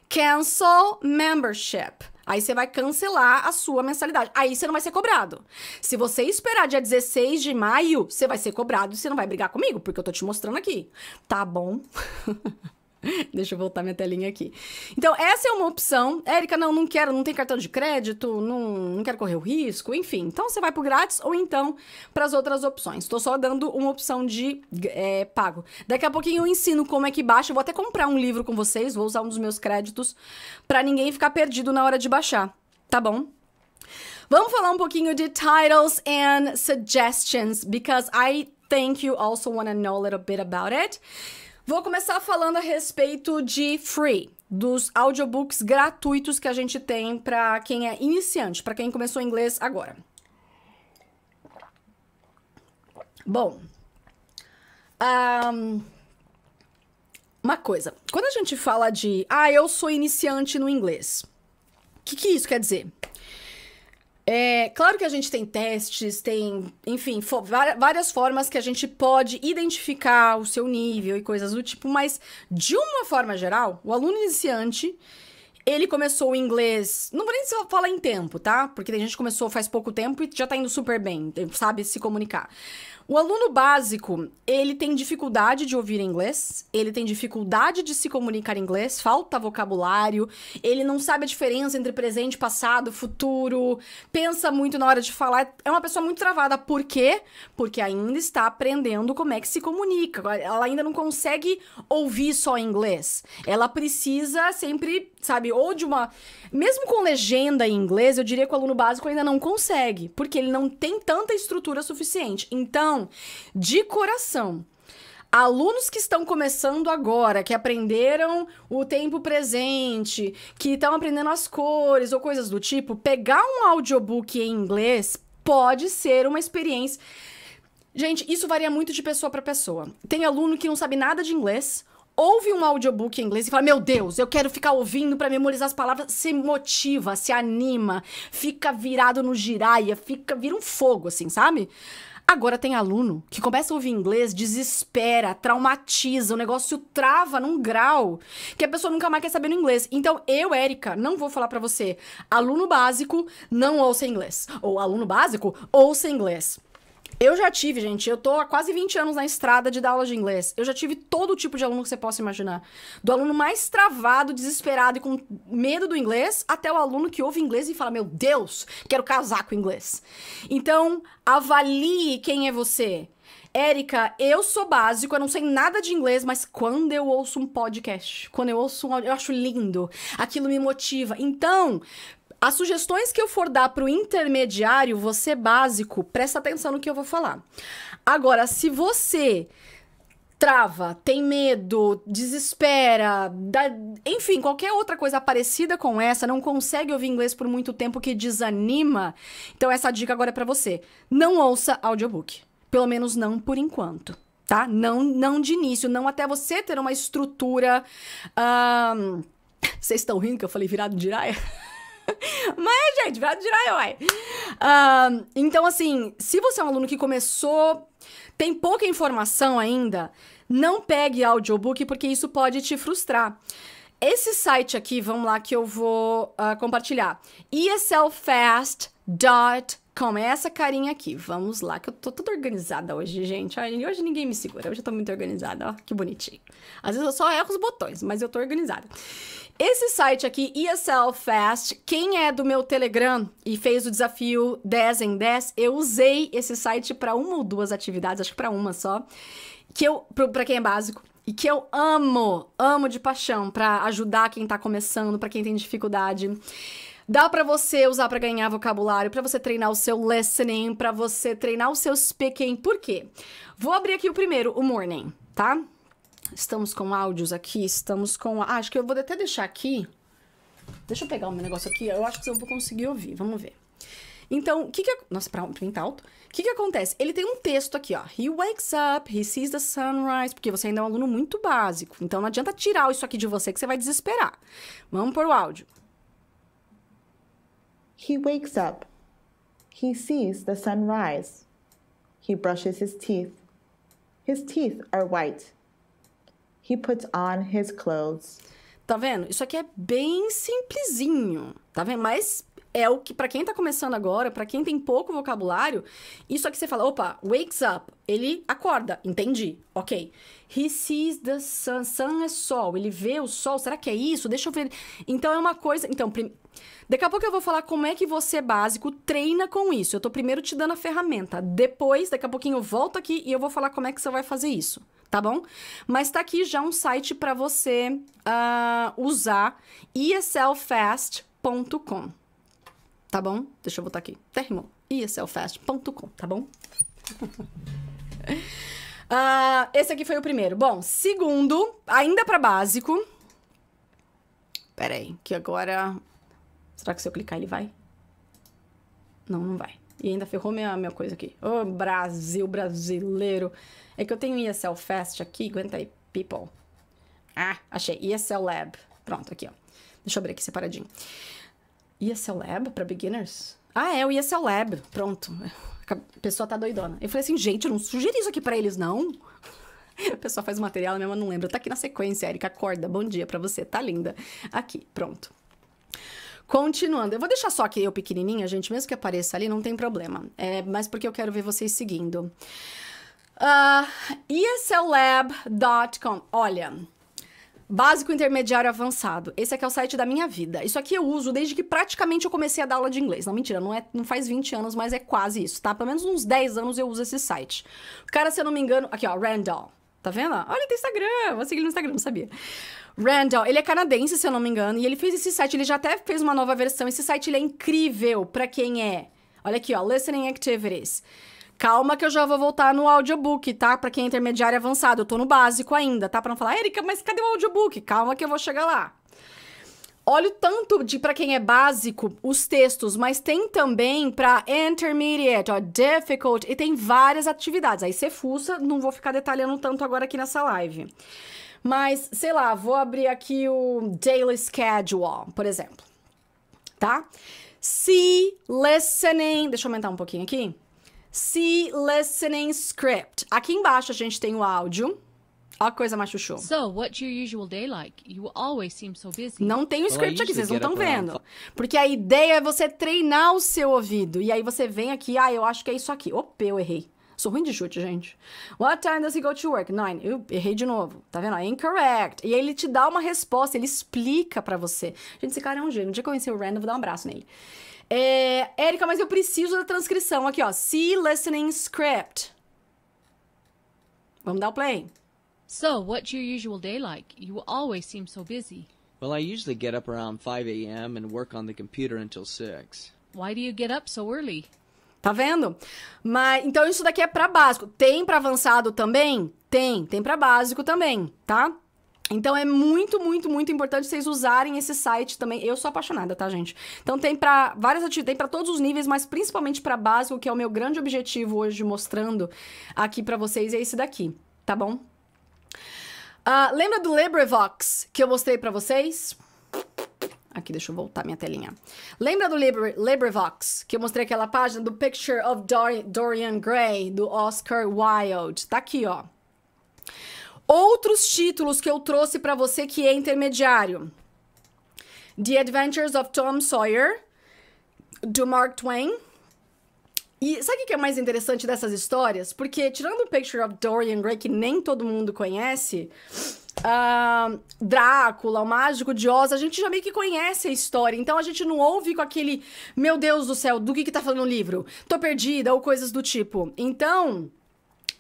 cancel membership. Aí você vai cancelar a sua mensalidade. Aí você não vai ser cobrado. Se você esperar dia 16 de maio, você vai ser cobrado e você não vai brigar comigo, porque eu tô te mostrando aqui. Tá bom? [LAUGHS] [LAUGHS] Deixa eu voltar minha telinha aqui. Então, essa é uma opção. Érica, não, não quero, não tem cartão de crédito, não, não quero correr o risco, enfim. Então, você vai pro grátis ou então para as outras opções. Estou só dando uma opção de é, pago. Daqui a pouquinho eu ensino como é que baixa. Eu vou até comprar um livro com vocês, vou usar um dos meus créditos para ninguém ficar perdido na hora de baixar, tá bom? Vamos falar um pouquinho de titles and suggestions because I think you also want to know a little bit about it. Vou começar falando a respeito de free, dos audiobooks gratuitos que a gente tem para quem é iniciante, para quem começou inglês agora. Bom, um, uma coisa. Quando a gente fala de, ah, eu sou iniciante no inglês, o que, que isso quer dizer? É, claro que a gente tem testes, tem, enfim, várias formas que a gente pode identificar o seu nível e coisas do tipo, mas de uma forma geral, o aluno iniciante, ele começou o inglês, não vou nem falar em tempo, tá? Porque tem gente que começou faz pouco tempo e já tá indo super bem, sabe se comunicar. O aluno básico, ele tem dificuldade de ouvir inglês, ele tem dificuldade de se comunicar em inglês, falta vocabulário, ele não sabe a diferença entre presente, passado, futuro, pensa muito na hora de falar, é uma pessoa muito travada. Por quê? Porque ainda está aprendendo como é que se comunica. Ela ainda não consegue ouvir só inglês. Ela precisa sempre sabe? Ou de uma. Mesmo com legenda em inglês, eu diria que o aluno básico ainda não consegue, porque ele não tem tanta estrutura suficiente. Então, de coração. Alunos que estão começando agora, que aprenderam o tempo presente, que estão aprendendo as cores ou coisas do tipo, pegar um audiobook em inglês pode ser uma experiência. Gente, isso varia muito de pessoa para pessoa. Tem aluno que não sabe nada de inglês, ouve um audiobook em inglês e fala: Meu Deus, eu quero ficar ouvindo para memorizar as palavras, se motiva, se anima, fica virado no giraia, fica, vira um fogo, assim, sabe? Agora tem aluno que começa a ouvir inglês, desespera, traumatiza, o negócio trava num grau que a pessoa nunca mais quer saber no inglês. Então eu, Érica, não vou falar para você, aluno básico não ouça inglês, ou aluno básico ouça inglês. Eu já tive, gente, eu tô há quase 20 anos na estrada de dar aula de inglês. Eu já tive todo tipo de aluno que você possa imaginar. Do aluno mais travado, desesperado e com medo do inglês, até o aluno que ouve inglês e fala: Meu Deus, quero casar com inglês. Então, avalie quem é você. Érica, eu sou básico, eu não sei nada de inglês, mas quando eu ouço um podcast, quando eu ouço um áudio, eu acho lindo. Aquilo me motiva. Então, as sugestões que eu for dar para o intermediário, você básico, presta atenção no que eu vou falar. Agora, se você trava, tem medo, desespera, dá... enfim, qualquer outra coisa parecida com essa, não consegue ouvir inglês por muito tempo que desanima, então essa dica agora é para você. Não ouça audiobook, pelo menos não por enquanto, tá? Não, não de início, não até você ter uma estrutura. Vocês um... estão rindo que eu falei virado de raia. [LAUGHS] [LAUGHS] Mas, gente, vai tirar uai. Uh, então, assim, se você é um aluno que começou, tem pouca informação ainda, não pegue audiobook, porque isso pode te frustrar. Esse site aqui, vamos lá, que eu vou uh, compartilhar. eslfast.com. É essa carinha aqui. Vamos lá, que eu tô toda organizada hoje, gente. Hoje ninguém me segura. Hoje eu tô muito organizada, ó. Que bonitinho. Às vezes eu só erro os botões, mas eu tô organizada. Esse site aqui, ESL Fast, quem é do meu Telegram e fez o desafio 10 em 10, eu usei esse site para uma ou duas atividades, acho que para uma só, que eu para quem é básico e que eu amo, amo de paixão para ajudar quem tá começando, para quem tem dificuldade. Dá para você usar para ganhar vocabulário, para você treinar o seu listening, para você treinar o seu speaking. Por quê? Vou abrir aqui o primeiro, o morning, tá? Estamos com áudios aqui, estamos com. Ah, acho que eu vou até deixar aqui. Deixa eu pegar o meu negócio aqui, eu acho que eu vou conseguir ouvir, vamos ver. Então, o que que... Nossa, pra print tá alto. O que que acontece? Ele tem um texto aqui, ó. He wakes up, he sees the sunrise. Porque você ainda é um aluno muito básico. Então, não adianta tirar isso aqui de você que você vai desesperar. Vamos pôr o áudio. He wakes up. He sees the sunrise. He brushes his teeth. His teeth are white. He põe on his clothes. Tá vendo? Isso aqui é bem simplesinho, tá vendo? Mas é o que, para quem tá começando agora, para quem tem pouco vocabulário, isso aqui você fala, opa, wakes up, ele acorda, entendi, ok. He sees the sun, sun é sol, ele vê o sol, será que é isso? Deixa eu ver. Então, é uma coisa, então, prim... daqui a pouco eu vou falar como é que você básico treina com isso. Eu tô primeiro te dando a ferramenta, depois, daqui a pouquinho eu volto aqui e eu vou falar como é que você vai fazer isso, tá bom? Mas tá aqui já um site para você uh, usar, eslfast.com. É tá bom? Deixa eu botar aqui. Termoiacelfast.com, é tá bom? uh, [LAUGHS] esse aqui foi o primeiro. Bom, segundo, ainda para básico. Pera aí, que agora... Será que se eu clicar ele vai? Não, não vai. E ainda ferrou minha, minha coisa aqui. Ô, oh, Brasil, brasileiro. É que eu tenho ESL Fest aqui. Aguenta aí, people. Ah, achei. ESL Lab. Pronto, aqui, ó. Deixa eu abrir aqui separadinho. ESL é Lab para beginners? Ah, é o ESL é Lab. Pronto. A pessoa tá doidona. Eu falei assim, gente, eu não sugeri isso aqui para eles, não. A pessoa faz o material, mesmo não lembra. Tá aqui na sequência, Erika. Acorda, bom dia para você. Tá linda. Aqui, pronto. Continuando, eu vou deixar só aqui eu pequenininha, gente, mesmo que apareça ali, não tem problema. É, mas porque eu quero ver vocês seguindo. Uh, ah, ESLLab.com. Olha, Básico, intermediário, avançado. Esse aqui é o site da minha vida. Isso aqui eu uso desde que praticamente eu comecei a dar aula de inglês. Não, mentira, não, é, não faz 20 anos, mas é quase isso, tá? Pelo menos uns 10 anos eu uso esse site. O cara, se eu não me engano... Aqui, ó, Randall. Tá vendo? Olha, tem Instagram. Vou seguir ele no Instagram, não sabia. Randall, ele é canadense, se eu não me engano. E ele fez esse site, ele já até fez uma nova versão. Esse site, ele é incrível para quem é... Olha aqui, ó, Listening Activities. Calma que eu já vou voltar no audiobook, tá? Pra quem é intermediário avançado, eu tô no básico ainda, tá? Pra não falar, Erika, mas cadê o audiobook? Calma que eu vou chegar lá. Olha o tanto de para quem é básico os textos, mas tem também para intermediate, ó, difficult e tem várias atividades. Aí você fuça, não vou ficar detalhando tanto agora aqui nessa live. Mas, sei lá, vou abrir aqui o daily schedule, por exemplo. Tá? See listening, deixa eu aumentar um pouquinho aqui. See listening script. Aqui embaixo a gente tem o áudio. Olha a coisa mais chuchu. So, what's your usual day like? You always seem so busy. Não tem o script aqui, vocês não estão vendo. Porque a ideia é você treinar o seu ouvido. E aí você vem aqui, ah, eu acho que é isso aqui. Opa, eu errei. Sou ruim de chute, gente. What time does he go to work? Nine. Eu errei de novo. Tá vendo? É incorrect. E aí ele te dá uma resposta, ele explica para você. Gente, esse cara é um gênio. Um dia que eu conheci o Randall, vou dar um abraço nele. É, Érica, mas eu preciso da transcrição. Aqui, ó. See listening script. Vamos dar o play. So, what's your usual day like? You always seem so busy. Well, I usually get up around 5 a.m. and work on the computer until 6. Why do you get up so early? Tá vendo? Mas então isso daqui é para básico. Tem para avançado também? Tem, tem para básico também, tá? Então é muito, muito, muito importante vocês usarem esse site também. Eu sou apaixonada, tá, gente? Então tem para várias atividades, tem para todos os níveis, mas principalmente para básico, que é o meu grande objetivo hoje mostrando aqui para vocês é esse daqui, tá bom? Uh, lembra do LibriVox que eu mostrei para vocês? Aqui, deixa eu voltar minha telinha. Lembra do Libri, LibriVox, que eu mostrei aquela página do Picture of Dor Dorian Gray, do Oscar Wilde? Tá aqui, ó. Outros títulos que eu trouxe para você que é intermediário: The Adventures of Tom Sawyer, do Mark Twain. E sabe o que é mais interessante dessas histórias? Porque, tirando o Picture of Dorian Gray, que nem todo mundo conhece, uh, Drácula, o Mágico de Oz, a gente já meio que conhece a história. Então a gente não ouve com aquele, meu Deus do céu, do que, que tá falando o livro? Tô perdida, ou coisas do tipo. Então.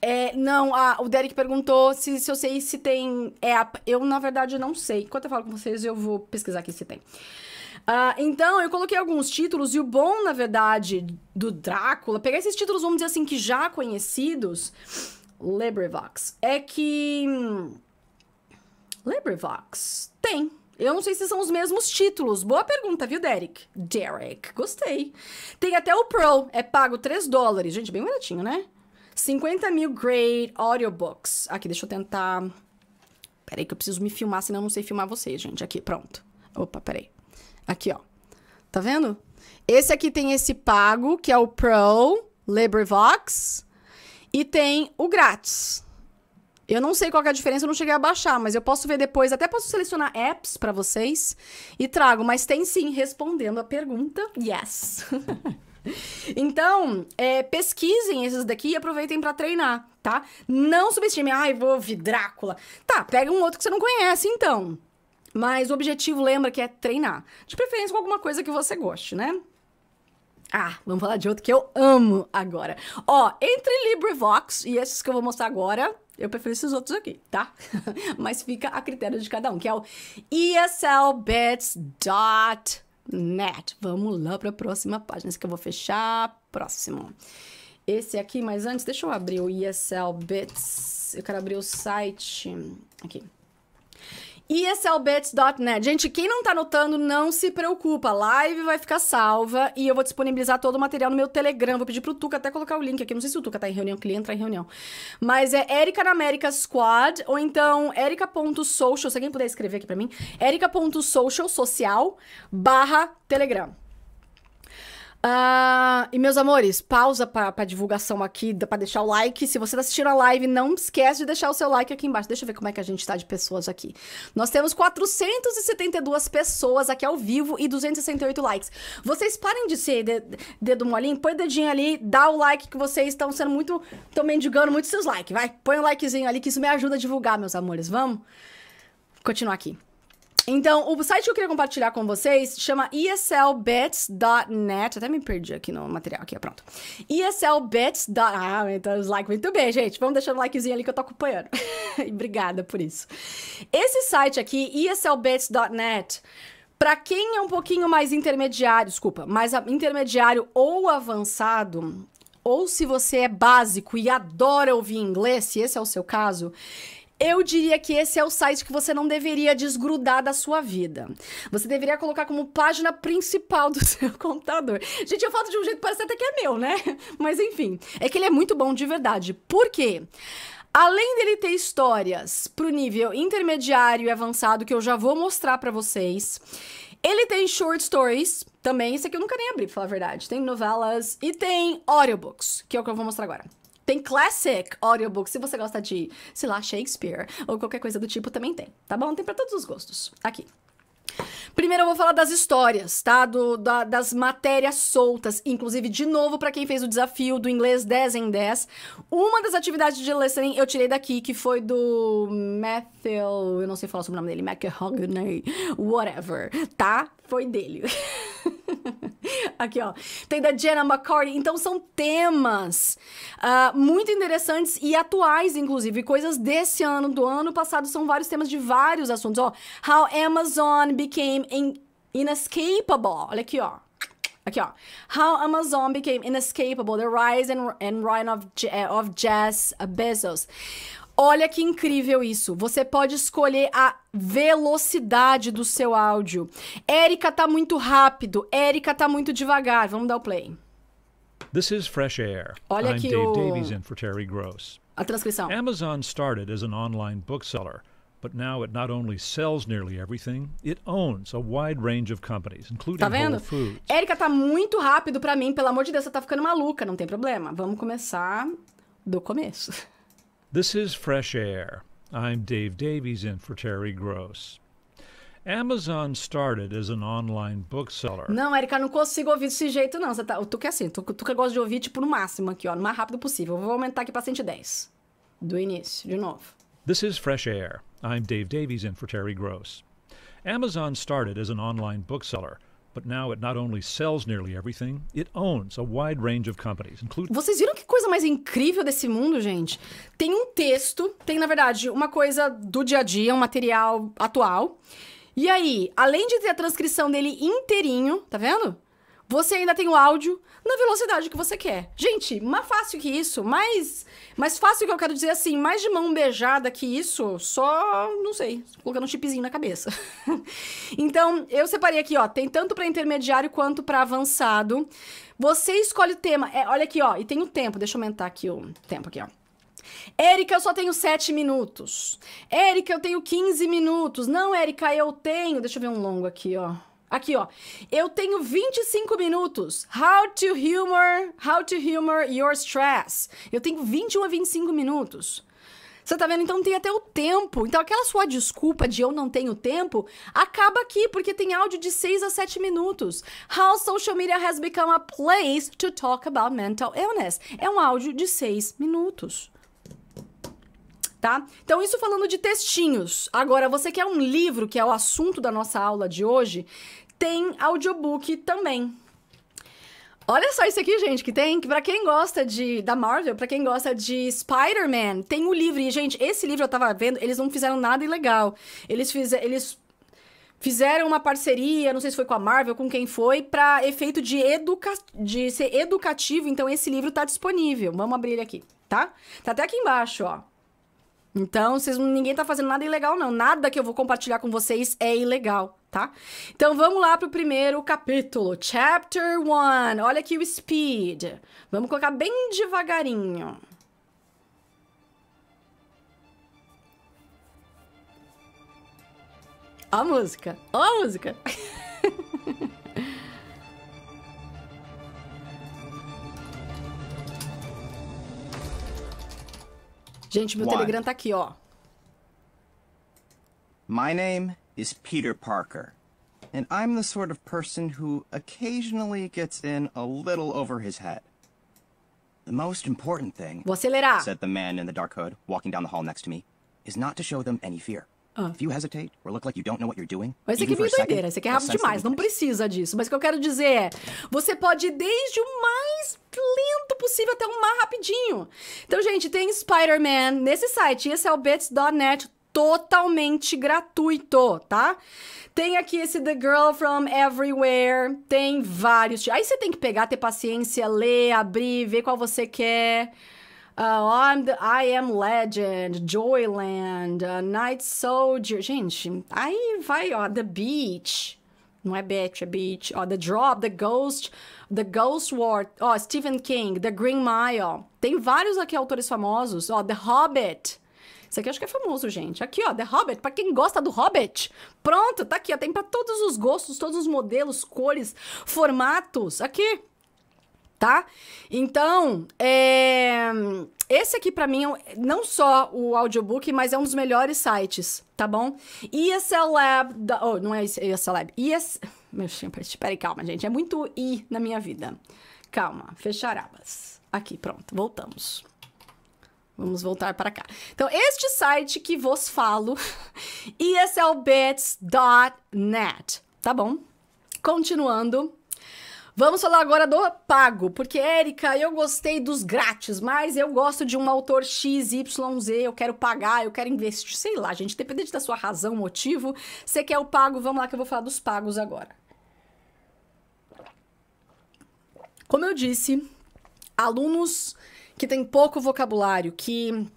É, não, a, o Derek perguntou se, se eu sei se tem app. Eu, na verdade, não sei. Enquanto eu falo com vocês, eu vou pesquisar aqui se tem. Uh, então, eu coloquei alguns títulos, e o bom, na verdade, do Drácula, pegar esses títulos, vamos dizer assim, que já conhecidos, LibriVox, é que. Hum, LibriVox tem. Eu não sei se são os mesmos títulos. Boa pergunta, viu, Derek? Derek, gostei. Tem até o Pro, é pago 3 dólares. Gente, bem baratinho, né? 50 mil great audiobooks. Aqui, deixa eu tentar... Peraí que eu preciso me filmar, senão eu não sei filmar vocês, gente. Aqui, pronto. Opa, peraí. Aqui, ó. Tá vendo? Esse aqui tem esse pago, que é o Pro LibriVox. E tem o grátis. Eu não sei qual é a diferença, eu não cheguei a baixar, mas eu posso ver depois. Até posso selecionar apps para vocês e trago. Mas tem sim, respondendo a pergunta, yes. [LAUGHS] Então, é, pesquisem esses daqui e aproveitem para treinar, tá? Não subestime. Ai, vou ouvir Drácula. Tá, pega um outro que você não conhece, então. Mas o objetivo, lembra, que é treinar. De preferência com alguma coisa que você goste, né? Ah, vamos falar de outro que eu amo agora. Ó, entre LibriVox e esses que eu vou mostrar agora, eu prefiro esses outros aqui, tá? [LAUGHS] Mas fica a critério de cada um, que é o eslbits.com Net. Vamos lá para a próxima página. Esse que eu vou fechar. Próximo. Esse aqui, mas antes, deixa eu abrir o ESL Bits. Eu quero abrir o site. Aqui. ESLbits.net. Gente, quem não tá anotando, não se preocupa. A live vai ficar salva e eu vou disponibilizar todo o material no meu Telegram. Vou pedir pro Tuca até colocar o link aqui. Não sei se o Tuca tá em reunião, que ele entra em reunião. Mas é Erica na América Squad ou então erica.social, se alguém puder escrever aqui pra mim, erica.social, social, barra Telegram. Uh, e meus amores, pausa para divulgação aqui, para deixar o like. Se você tá assistindo a live, não esquece de deixar o seu like aqui embaixo. Deixa eu ver como é que a gente tá de pessoas aqui. Nós temos 472 pessoas aqui ao vivo e 268 likes. Vocês parem de ser de, dedo molinho, põe o dedinho ali, dá o like que vocês estão sendo muito, estão mendigando muito seus likes, vai. Põe um likezinho ali que isso me ajuda a divulgar, meus amores. Vamos continuar aqui. Então, o site que eu queria compartilhar com vocês chama eslbets.net. Até me perdi aqui no material, aqui, é pronto. eslbets.net. Ah, então os likes muito bem, gente. Vamos deixar o likezinho ali que eu tô acompanhando. [LAUGHS] Obrigada por isso. Esse site aqui, eslbets.net, para quem é um pouquinho mais intermediário, desculpa, mais intermediário ou avançado, ou se você é básico e adora ouvir inglês, se esse é o seu caso, eu diria que esse é o site que você não deveria desgrudar da sua vida. Você deveria colocar como página principal do [LAUGHS] seu computador. Gente, eu falo de um jeito que parece até que é meu, né? Mas enfim, é que ele é muito bom de verdade. Por quê? Além dele ter histórias pro nível intermediário e avançado que eu já vou mostrar para vocês, ele tem short stories, também, esse aqui eu nunca nem abri, pra falar a verdade. Tem novelas e tem audiobooks, que é o que eu vou mostrar agora. Tem classic audiobook, se você gosta de, sei lá, Shakespeare ou qualquer coisa do tipo, também tem, tá bom? Tem para todos os gostos. Aqui. Primeiro eu vou falar das histórias, tá? Do, da, das matérias soltas. Inclusive, de novo, para quem fez o desafio do inglês 10 em 10, uma das atividades de listening eu tirei daqui, que foi do Matthew. Eu não sei falar sobre o nome dele, McHogney, whatever, tá? foi dele. [LAUGHS] Aqui, ó. Tem da Jenna McCarty. Então, são temas uh, muito interessantes e atuais, inclusive. Coisas desse ano, do ano passado. São vários temas de vários assuntos. Ó, How Amazon Became in Inescapable. Olha aqui, ó. Aqui, ó. How Amazon Became Inescapable. The Rise and, and Rise of, eh, of Jess Bezos. Olha que incrível isso. Você pode escolher a velocidade do seu áudio. Érica tá muito rápido, Érica tá muito devagar. Vamos dar o play. This is Fresh Air. Olha I'm aqui Dave o... Davies in for Terry Gross. A transcrição. Amazon started as an online bookseller. But now it not only sells nearly everything, it owns a wide range of companies, including tá vendo? Whole Foods. Érica tá muito rápido para mim, pelo amor de Deus, você tá ficando maluca, não tem problema. Vamos começar do começo. [LAUGHS] This is Fresh Air. I'm Dave Davies in for Terry Gross. Amazon started as an online bookseller. Não, Erika, não consigo ouvir desse jeito, não. Você tá, tu quer assim, tu, tu que gosta de ouvir, tipo, no máximo aqui, ó, no mais rápido possível. Vou aumentar aqui para 110. Do início, de novo. This is Fresh Air. I'm Dave Davies in for Terry Gross. Amazon started as an online bookseller. But now it not only sells nearly everything, it owns a wide range of companies, including... Vocês viram que coisa mais incrível desse mundo, gente? Tem um texto, tem na verdade uma coisa do dia a dia, um material atual. E aí, além de ter a transcrição dele inteirinho, tá vendo? Você ainda tem o áudio na velocidade que você quer. Gente, mais fácil que isso, mais, mais fácil que eu quero dizer assim, mais de mão beijada que isso, só, não sei, colocando um chipzinho na cabeça. [LAUGHS] então, eu separei aqui, ó, tem tanto para intermediário quanto para avançado. Você escolhe o tema. É, olha aqui, ó, e tem o tempo, deixa eu aumentar aqui o tempo aqui, ó. Érica, eu só tenho 7 minutos. Érica, eu tenho 15 minutos. Não, Érica, eu tenho. Deixa eu ver um longo aqui, ó. Aqui, ó. Eu tenho 25 minutos. How to humor, how to humor your stress. Eu tenho 21 a 25 minutos. Você tá vendo? Então tem até o tempo. Então aquela sua desculpa de eu não tenho tempo acaba aqui, porque tem áudio de 6 a 7 minutos. How social media has become a place to talk about mental illness. É um áudio de 6 minutos. Tá? Então, isso falando de textinhos. Agora, você quer um livro, que é o assunto da nossa aula de hoje? tem audiobook também. Olha só isso aqui, gente, que tem, que para quem gosta de da Marvel, para quem gosta de Spider-Man, tem o um livro, e gente, esse livro eu tava vendo, eles não fizeram nada ilegal. Eles fizeram eles fizeram uma parceria, não sei se foi com a Marvel, com quem foi, para efeito de educa de ser educativo, então esse livro tá disponível. Vamos abrir ele aqui, tá? Tá até aqui embaixo, ó. Então, vocês, ninguém tá fazendo nada ilegal, não. Nada que eu vou compartilhar com vocês é ilegal tá? Então vamos lá pro primeiro capítulo, chapter 1. Olha aqui o speed. Vamos colocar bem devagarinho. A música. A música. [LAUGHS] Gente, meu One. Telegram tá aqui, ó. My name is Peter Parker. And I'm the sort of person who occasionally gets in a little over his head. The most important thing, said the man in the dark hood, walking down the hall next to me, is not to show them any fear. Ah. If you hesitate or look like you don't know what you're doing, Mas isso aqui é meio doideira, isso aqui é rápido demais, não precisa disso. Mas o que eu quero dizer é, você pode ir desde o mais lento possível até o mais rapidinho. Então, gente, tem Spider-Man nesse site, ieselbits.net, totalmente gratuito, tá? Tem aqui esse The Girl From Everywhere, tem vários. Aí você tem que pegar, ter paciência, ler, abrir, ver qual você quer. Uh, I'm the, I Am Legend, Joyland, uh, Night Soldier. Gente, aí vai, ó, The Beach. Não é Beach, é Beach. Ó, The Drop, The Ghost, The Ghost War. Ó, Stephen King, The Green Mile. Tem vários aqui autores famosos. Ó, The Hobbit. Isso aqui acho que é famoso, gente. Aqui, ó, The Hobbit, para quem gosta do Hobbit. Pronto, tá aqui, ó, tem para todos os gostos, todos os modelos, cores, formatos. Aqui. Tá? Então, é... esse aqui para mim é não só o audiobook, mas é um dos melhores sites, tá bom? ESL Lab, da... oh, não é ESL é Lab, ES... Meu, peraí, calma, gente, é muito I na minha vida. Calma, fechar abas. Aqui, pronto, voltamos. Vamos voltar para cá. Então, este site que vos falo, islbets.net, [LAUGHS] tá bom? Continuando. Vamos falar agora do pago, porque Érica, eu gostei dos grátis, mas eu gosto de um autor XYZ, eu quero pagar, eu quero investir, sei lá, gente, dependendo da sua razão, motivo, você quer o pago, vamos lá que eu vou falar dos pagos agora. Como eu disse, alunos que tem pouco vocabulário, que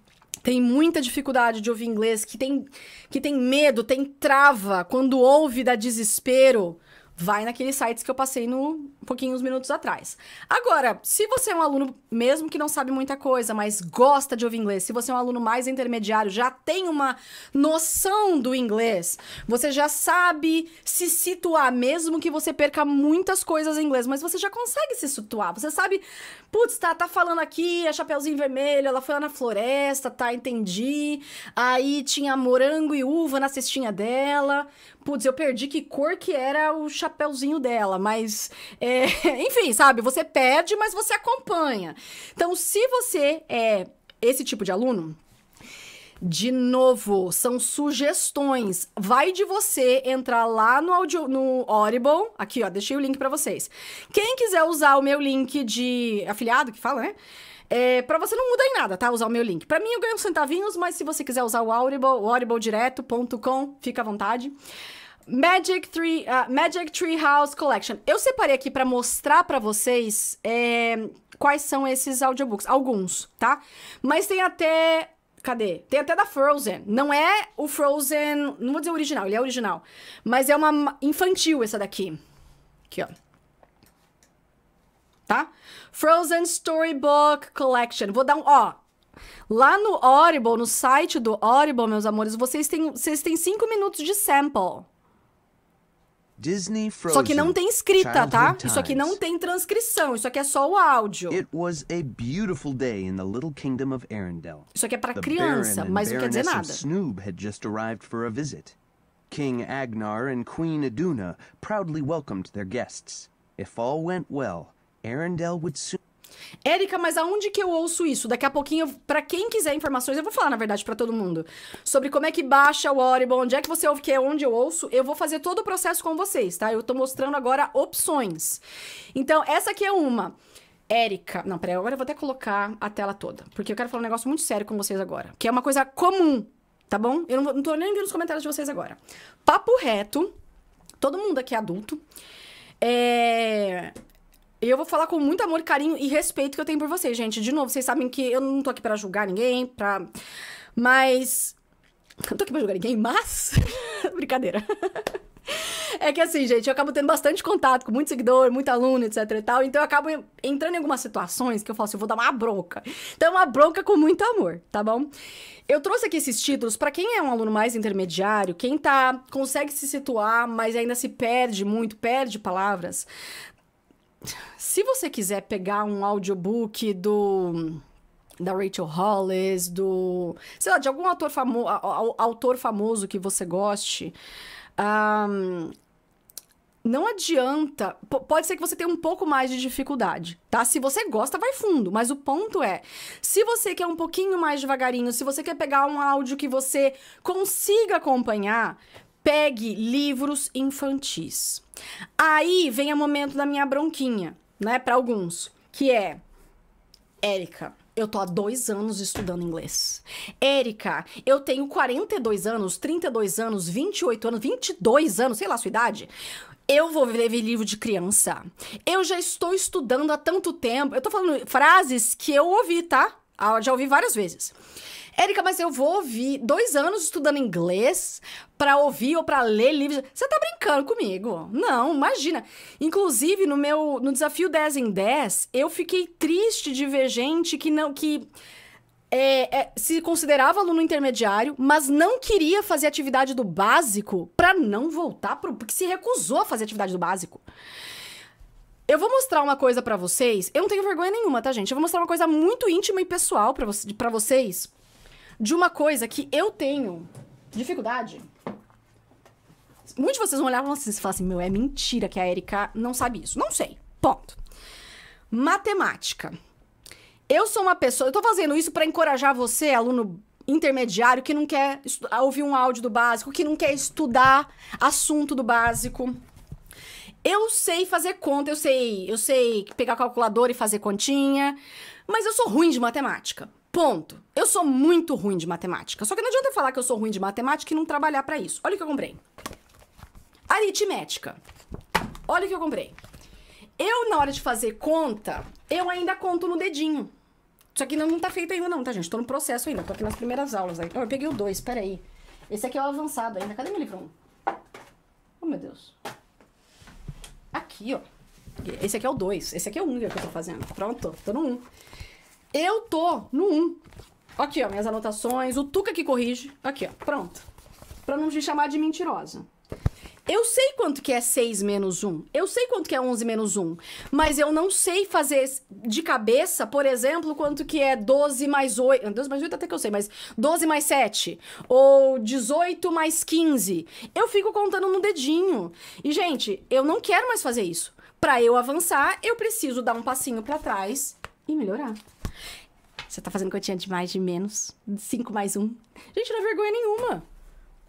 tem muita dificuldade de ouvir inglês, que tem, que tem medo, tem trava, quando ouve dá desespero, vai naqueles sites que eu passei no, pouquinhos minutos atrás. Agora, se você é um aluno mesmo que não sabe muita coisa, mas gosta de ouvir inglês, se você é um aluno mais intermediário, já tem uma noção do inglês, você já sabe se situar, mesmo que você perca muitas coisas em inglês, mas você já consegue se situar. Você sabe, putz, tá, tá falando aqui, é Chapeuzinho Vermelho, ela foi lá na floresta, tá, entendi. Aí tinha morango e uva na cestinha dela. Putz, eu perdi que cor que era o chapeuzinho dela, mas é, [LAUGHS] enfim, sabe? Você pede, mas você acompanha. Então, se você é esse tipo de aluno, de novo, são sugestões. Vai de você entrar lá no, audio, no Audible. Aqui, ó, deixei o link para vocês. Quem quiser usar o meu link de afiliado, que fala, né? É, para você não muda em nada, tá? Usar o meu link. Para mim, eu ganho uns centavinhos, mas se você quiser usar o Audible, o audibledireto.com, fica à vontade. Magic Tree, uh, ah, Magic Tree House Collection. Eu separei aqui para mostrar para vocês é, quais são esses audiobooks. Alguns, tá? Mas tem até... Cadê? Tem até da Frozen. Não é o Frozen... Não vou dizer original, ele é original. Mas é uma infantil essa daqui. Aqui, ó. Tá? Frozen Storybook Collection. Vou dar um... Ó, Lá no Audible, no site do Audible, meus amores, vocês têm, vocês têm cinco minutos de sample. Disney Frozen, Só que não tem escrita, tá? Times. Isso aqui não tem transcrição, isso aqui é só o áudio. Isso aqui é para criança, mas não quer dizer nada. Snoop had just arrived for a visit. King Agnar and Queen Iduna proudly welcomed their guests. If all went well, Arendelle would soon Érica, mas aonde que eu ouço isso? Daqui a pouquinho, para quem quiser informações, eu vou falar, na verdade, para todo mundo. Sobre como é que baixa o Audible, onde é que você ouve, que é onde eu ouço. Eu vou fazer todo o processo com vocês, tá? Eu tô mostrando agora opções. Então, essa aqui é uma. Érica. Não, peraí, agora eu vou até colocar a tela toda. Porque eu quero falar um negócio muito sério com vocês agora. Que é uma coisa comum, tá bom? Eu não, não tô nem vendo os comentários de vocês agora. Papo reto. Todo mundo aqui é adulto. É... E eu vou falar com muito amor, carinho e respeito que eu tenho por vocês, gente. De novo, vocês sabem que eu não tô aqui para julgar ninguém, pra. Mas. não tô aqui pra julgar ninguém, mas. [LAUGHS] Brincadeira. É que assim, gente, eu acabo tendo bastante contato com muito seguidor, muito aluno, etc e tal. Então eu acabo entrando em algumas situações que eu falo assim, eu vou dar uma bronca. Então é uma bronca com muito amor, tá bom? Eu trouxe aqui esses títulos para quem é um aluno mais intermediário, quem tá consegue se situar, mas ainda se perde muito, perde palavras, se você quiser pegar um audiobook do da Rachel Hollis, do sei lá, de algum autor famoso, autor famoso que você goste, um, não adianta. pode ser que você tenha um pouco mais de dificuldade, tá? Se você gosta, vai fundo. Mas o ponto é: se você quer um pouquinho mais devagarinho, se você quer pegar um áudio que você consiga acompanhar, pegue livros infantis. Aí vem o momento da minha bronquinha, né, para alguns, que é Érica, eu tô há dois anos estudando inglês. Érica, eu tenho 42 anos, 32 anos, 28 anos, 22 anos, sei lá a sua idade. Eu vou ler livro de criança. Eu já estou estudando há tanto tempo. Eu tô falando frases que eu ouvi, tá? Ah, já ouvi várias vezes. Érica, mas eu vou ouvir dois anos estudando inglês para ouvir ou para ler livros. Você tá brincando comigo? Não, imagina. Inclusive, no meu no desafio 10 em 10, eu fiquei triste de ver gente que não que é, é, se considerava aluno intermediário, mas não queria fazer atividade do básico para não voltar pro porque se recusou a fazer atividade do básico. Eu vou mostrar uma coisa para vocês. Eu não tenho vergonha nenhuma, tá, gente? Eu vou mostrar uma coisa muito íntima e pessoal para vo vocês, de uma coisa que eu tenho dificuldade. Muitos de vocês vão olhar e falar assim: meu, é mentira que a Erika não sabe isso. Não sei. Ponto. Matemática. Eu sou uma pessoa. Eu tô fazendo isso para encorajar você, aluno intermediário, que não quer ouvir um áudio do básico, que não quer estudar assunto do básico. Eu sei fazer conta, eu sei, eu sei pegar calculador e fazer continha, mas eu sou ruim de matemática. Ponto. Eu sou muito ruim de matemática. Só que não adianta eu falar que eu sou ruim de matemática e não trabalhar para isso. Olha o que eu comprei. Aritmética. Olha o que eu comprei. Eu, na hora de fazer conta, eu ainda conto no dedinho. Isso aqui não, não tá feito ainda não, tá, gente? Tô no processo ainda. Tô aqui nas primeiras aulas aí. Oh, eu peguei o 2, peraí. Esse aqui é o avançado ainda. Cadê meu livro 1? Oh, meu Deus. Aqui, ó. Esse aqui é o 2. Esse aqui é o 1 um que eu tô fazendo. Pronto, tô no 1. Um. Eu tô no 1. Aqui, ó, minhas anotações, o Tuca que corrige. Aqui, ó, pronto. Pra não me chamar de mentirosa. Eu sei quanto que é 6 menos 1. Eu sei quanto que é 11 menos 1. Mas eu não sei fazer de cabeça, por exemplo, quanto que é 12 mais 8. 12 ah, mais 8 até que eu sei, mas 12 mais 7. Ou 18 mais 15. Eu fico contando no dedinho. E, gente, eu não quero mais fazer isso. Pra eu avançar, eu preciso dar um passinho para trás e melhorar. Você tá fazendo tinha de mais, de menos. cinco mais Um. Gente, não é vergonha nenhuma.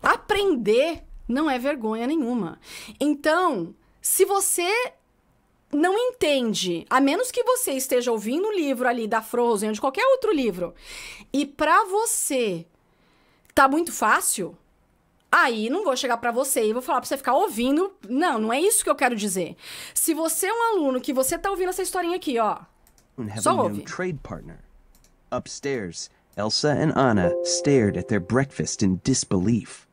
Aprender não é vergonha nenhuma. Então, se você não entende, a menos que você esteja ouvindo o livro ali da Frozen ou de qualquer outro livro, e para você tá muito fácil, aí não vou chegar para você e vou falar para você ficar ouvindo. Não, não é isso que eu quero dizer. Se você é um aluno que você tá ouvindo essa historinha aqui, ó, só ouve. Trade partner. Upstairs, Elsa and Anna stared at their breakfast in disbelief.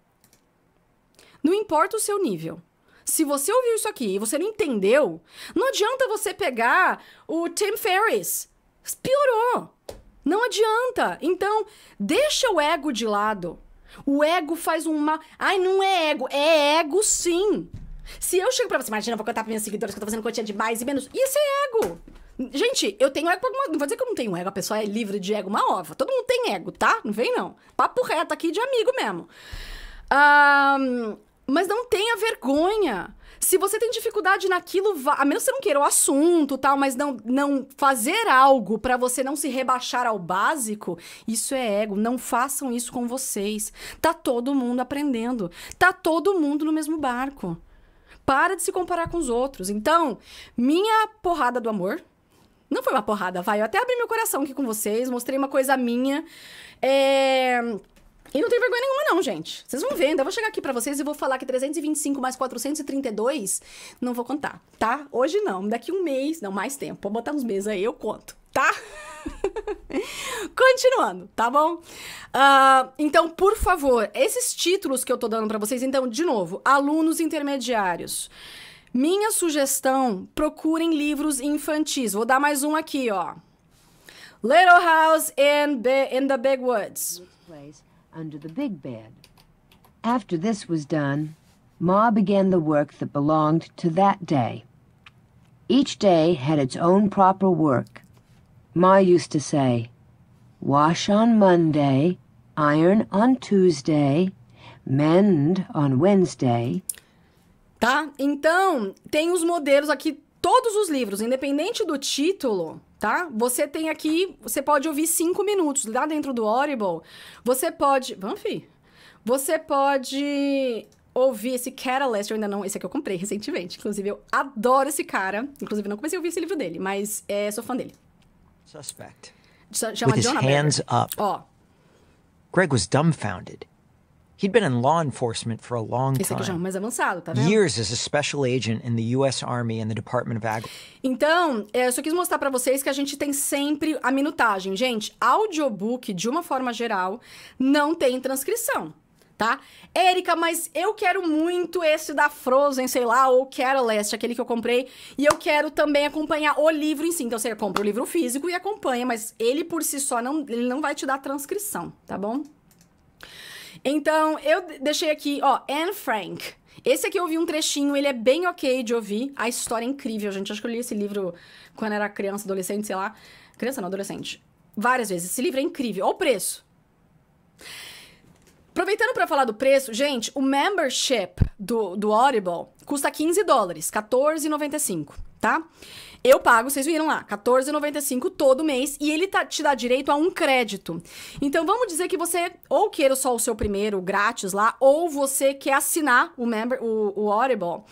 Não importa o seu nível. Se você ouviu isso aqui e você não entendeu, não adianta você pegar o Tim Ferriss. Piorou. Não adianta. Então, deixa o ego de lado. O ego faz um mal. Ai, não é ego. É ego sim. Se eu chego pra você, imagina, eu vou contar pra minhas seguidoras que eu tô fazendo quantia de mais e menos. Isso é ego. Gente, eu tenho ego. Não vou dizer que eu não tenho ego. A pessoa é livre de ego, uma ova. Todo mundo tem ego, tá? Não vem, não. Papo reto aqui de amigo mesmo. Um, mas não tenha vergonha. Se você tem dificuldade naquilo, a menos que você não queira o assunto, tal, mas não, não fazer algo para você não se rebaixar ao básico, isso é ego. Não façam isso com vocês. Tá todo mundo aprendendo. Tá todo mundo no mesmo barco. Para de se comparar com os outros. Então, minha porrada do amor, não foi uma porrada, vai. Eu até abri meu coração aqui com vocês, mostrei uma coisa minha. É... E não tem vergonha nenhuma, não, gente. Vocês vão vendo. Eu vou chegar aqui para vocês e vou falar que 325 mais 432, não vou contar, tá? Hoje não. Daqui um mês, não, mais tempo. Pode botar uns meses aí, eu conto, tá? [LAUGHS] Continuando, tá bom? Uh, então, por favor, esses títulos que eu tô dando para vocês, então, de novo, alunos intermediários. Minha sugestão, procurem livros infantis. Vou dar mais um aqui, ó. Little House in, in the Big Woods. Under the big bed. After this was done, Ma began the work that belonged to that day. Each day had its own proper work. Ma used to say, Wash on Monday, iron on Tuesday, mend on Wednesday, Tá? Então, tem os modelos aqui, todos os livros, independente do título, tá? Você tem aqui, você pode ouvir cinco minutos lá dentro do Audible. Você pode. Vamos, ver Você pode ouvir esse Catalyst, eu ainda não, esse aqui eu comprei recentemente. Inclusive, eu adoro esse cara. Inclusive, não comecei a ouvir esse livro dele, mas é, sou fã dele. Suspect. Chama With his Jonah hands up. Ó. Greg was dumbfounded. He'd been in law enforcement for a long Esse aqui já é um mais avançado, tá vendo? Years as a special agent in the US Army and the Department of Agriculture. Então, é, eu só quis mostrar para vocês que a gente tem sempre a minutagem, gente. Audiobook de uma forma geral não tem transcrição tá? Érica, mas eu quero muito esse da Frozen, sei lá, ou Careless, aquele que eu comprei, e eu quero também acompanhar o livro em si. Então você compra o livro físico e acompanha, mas ele por si só não, ele não vai te dar transcrição, tá bom? Então, eu deixei aqui, ó, Anne Frank. Esse aqui eu ouvi um trechinho, ele é bem ok de ouvir. A história é incrível, gente. Acho que eu li esse livro quando era criança, adolescente, sei lá. Criança não, adolescente. Várias vezes. Esse livro é incrível. Olha o preço. Aproveitando para falar do preço, gente, o membership do, do Audible custa 15 dólares, 14,95, tá? Eu pago, vocês viram lá, R$14,95 todo mês e ele tá, te dá direito a um crédito. Então vamos dizer que você ou queira só o seu primeiro grátis lá, ou você quer assinar o, member, o, o Audible.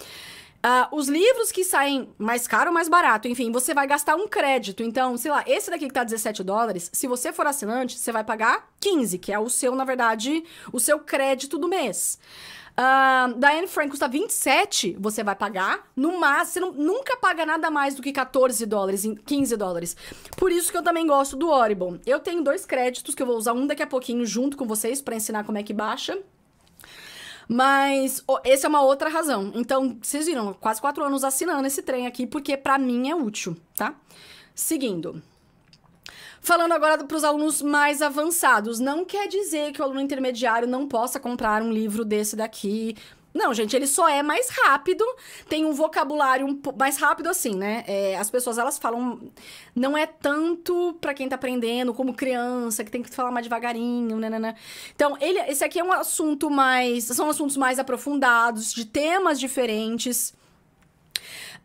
Uh, os livros que saem mais caro ou mais barato, enfim, você vai gastar um crédito. Então, sei lá, esse daqui que tá 17 dólares, se você for assinante, você vai pagar 15, que é o seu, na verdade, o seu crédito do mês. Uh, ah, da Anne Frank custa 27, você vai pagar. No máximo, você não, nunca paga nada mais do que 14 dólares, 15 dólares. Por isso que eu também gosto do Oribon. Eu tenho dois créditos que eu vou usar um daqui a pouquinho junto com vocês para ensinar como é que baixa. Mas oh, essa é uma outra razão. Então, vocês viram, quase quatro anos assinando esse trem aqui, porque para mim é útil, tá? Seguindo. Falando agora para os alunos mais avançados, não quer dizer que o aluno intermediário não possa comprar um livro desse daqui. Não, gente, ele só é mais rápido, tem um vocabulário um mais rápido assim, né? É, as pessoas, elas falam... Não é tanto para quem tá aprendendo, como criança, que tem que falar mais devagarinho, né, né, né. Então, ele, esse aqui é um assunto mais... São assuntos mais aprofundados, de temas diferentes.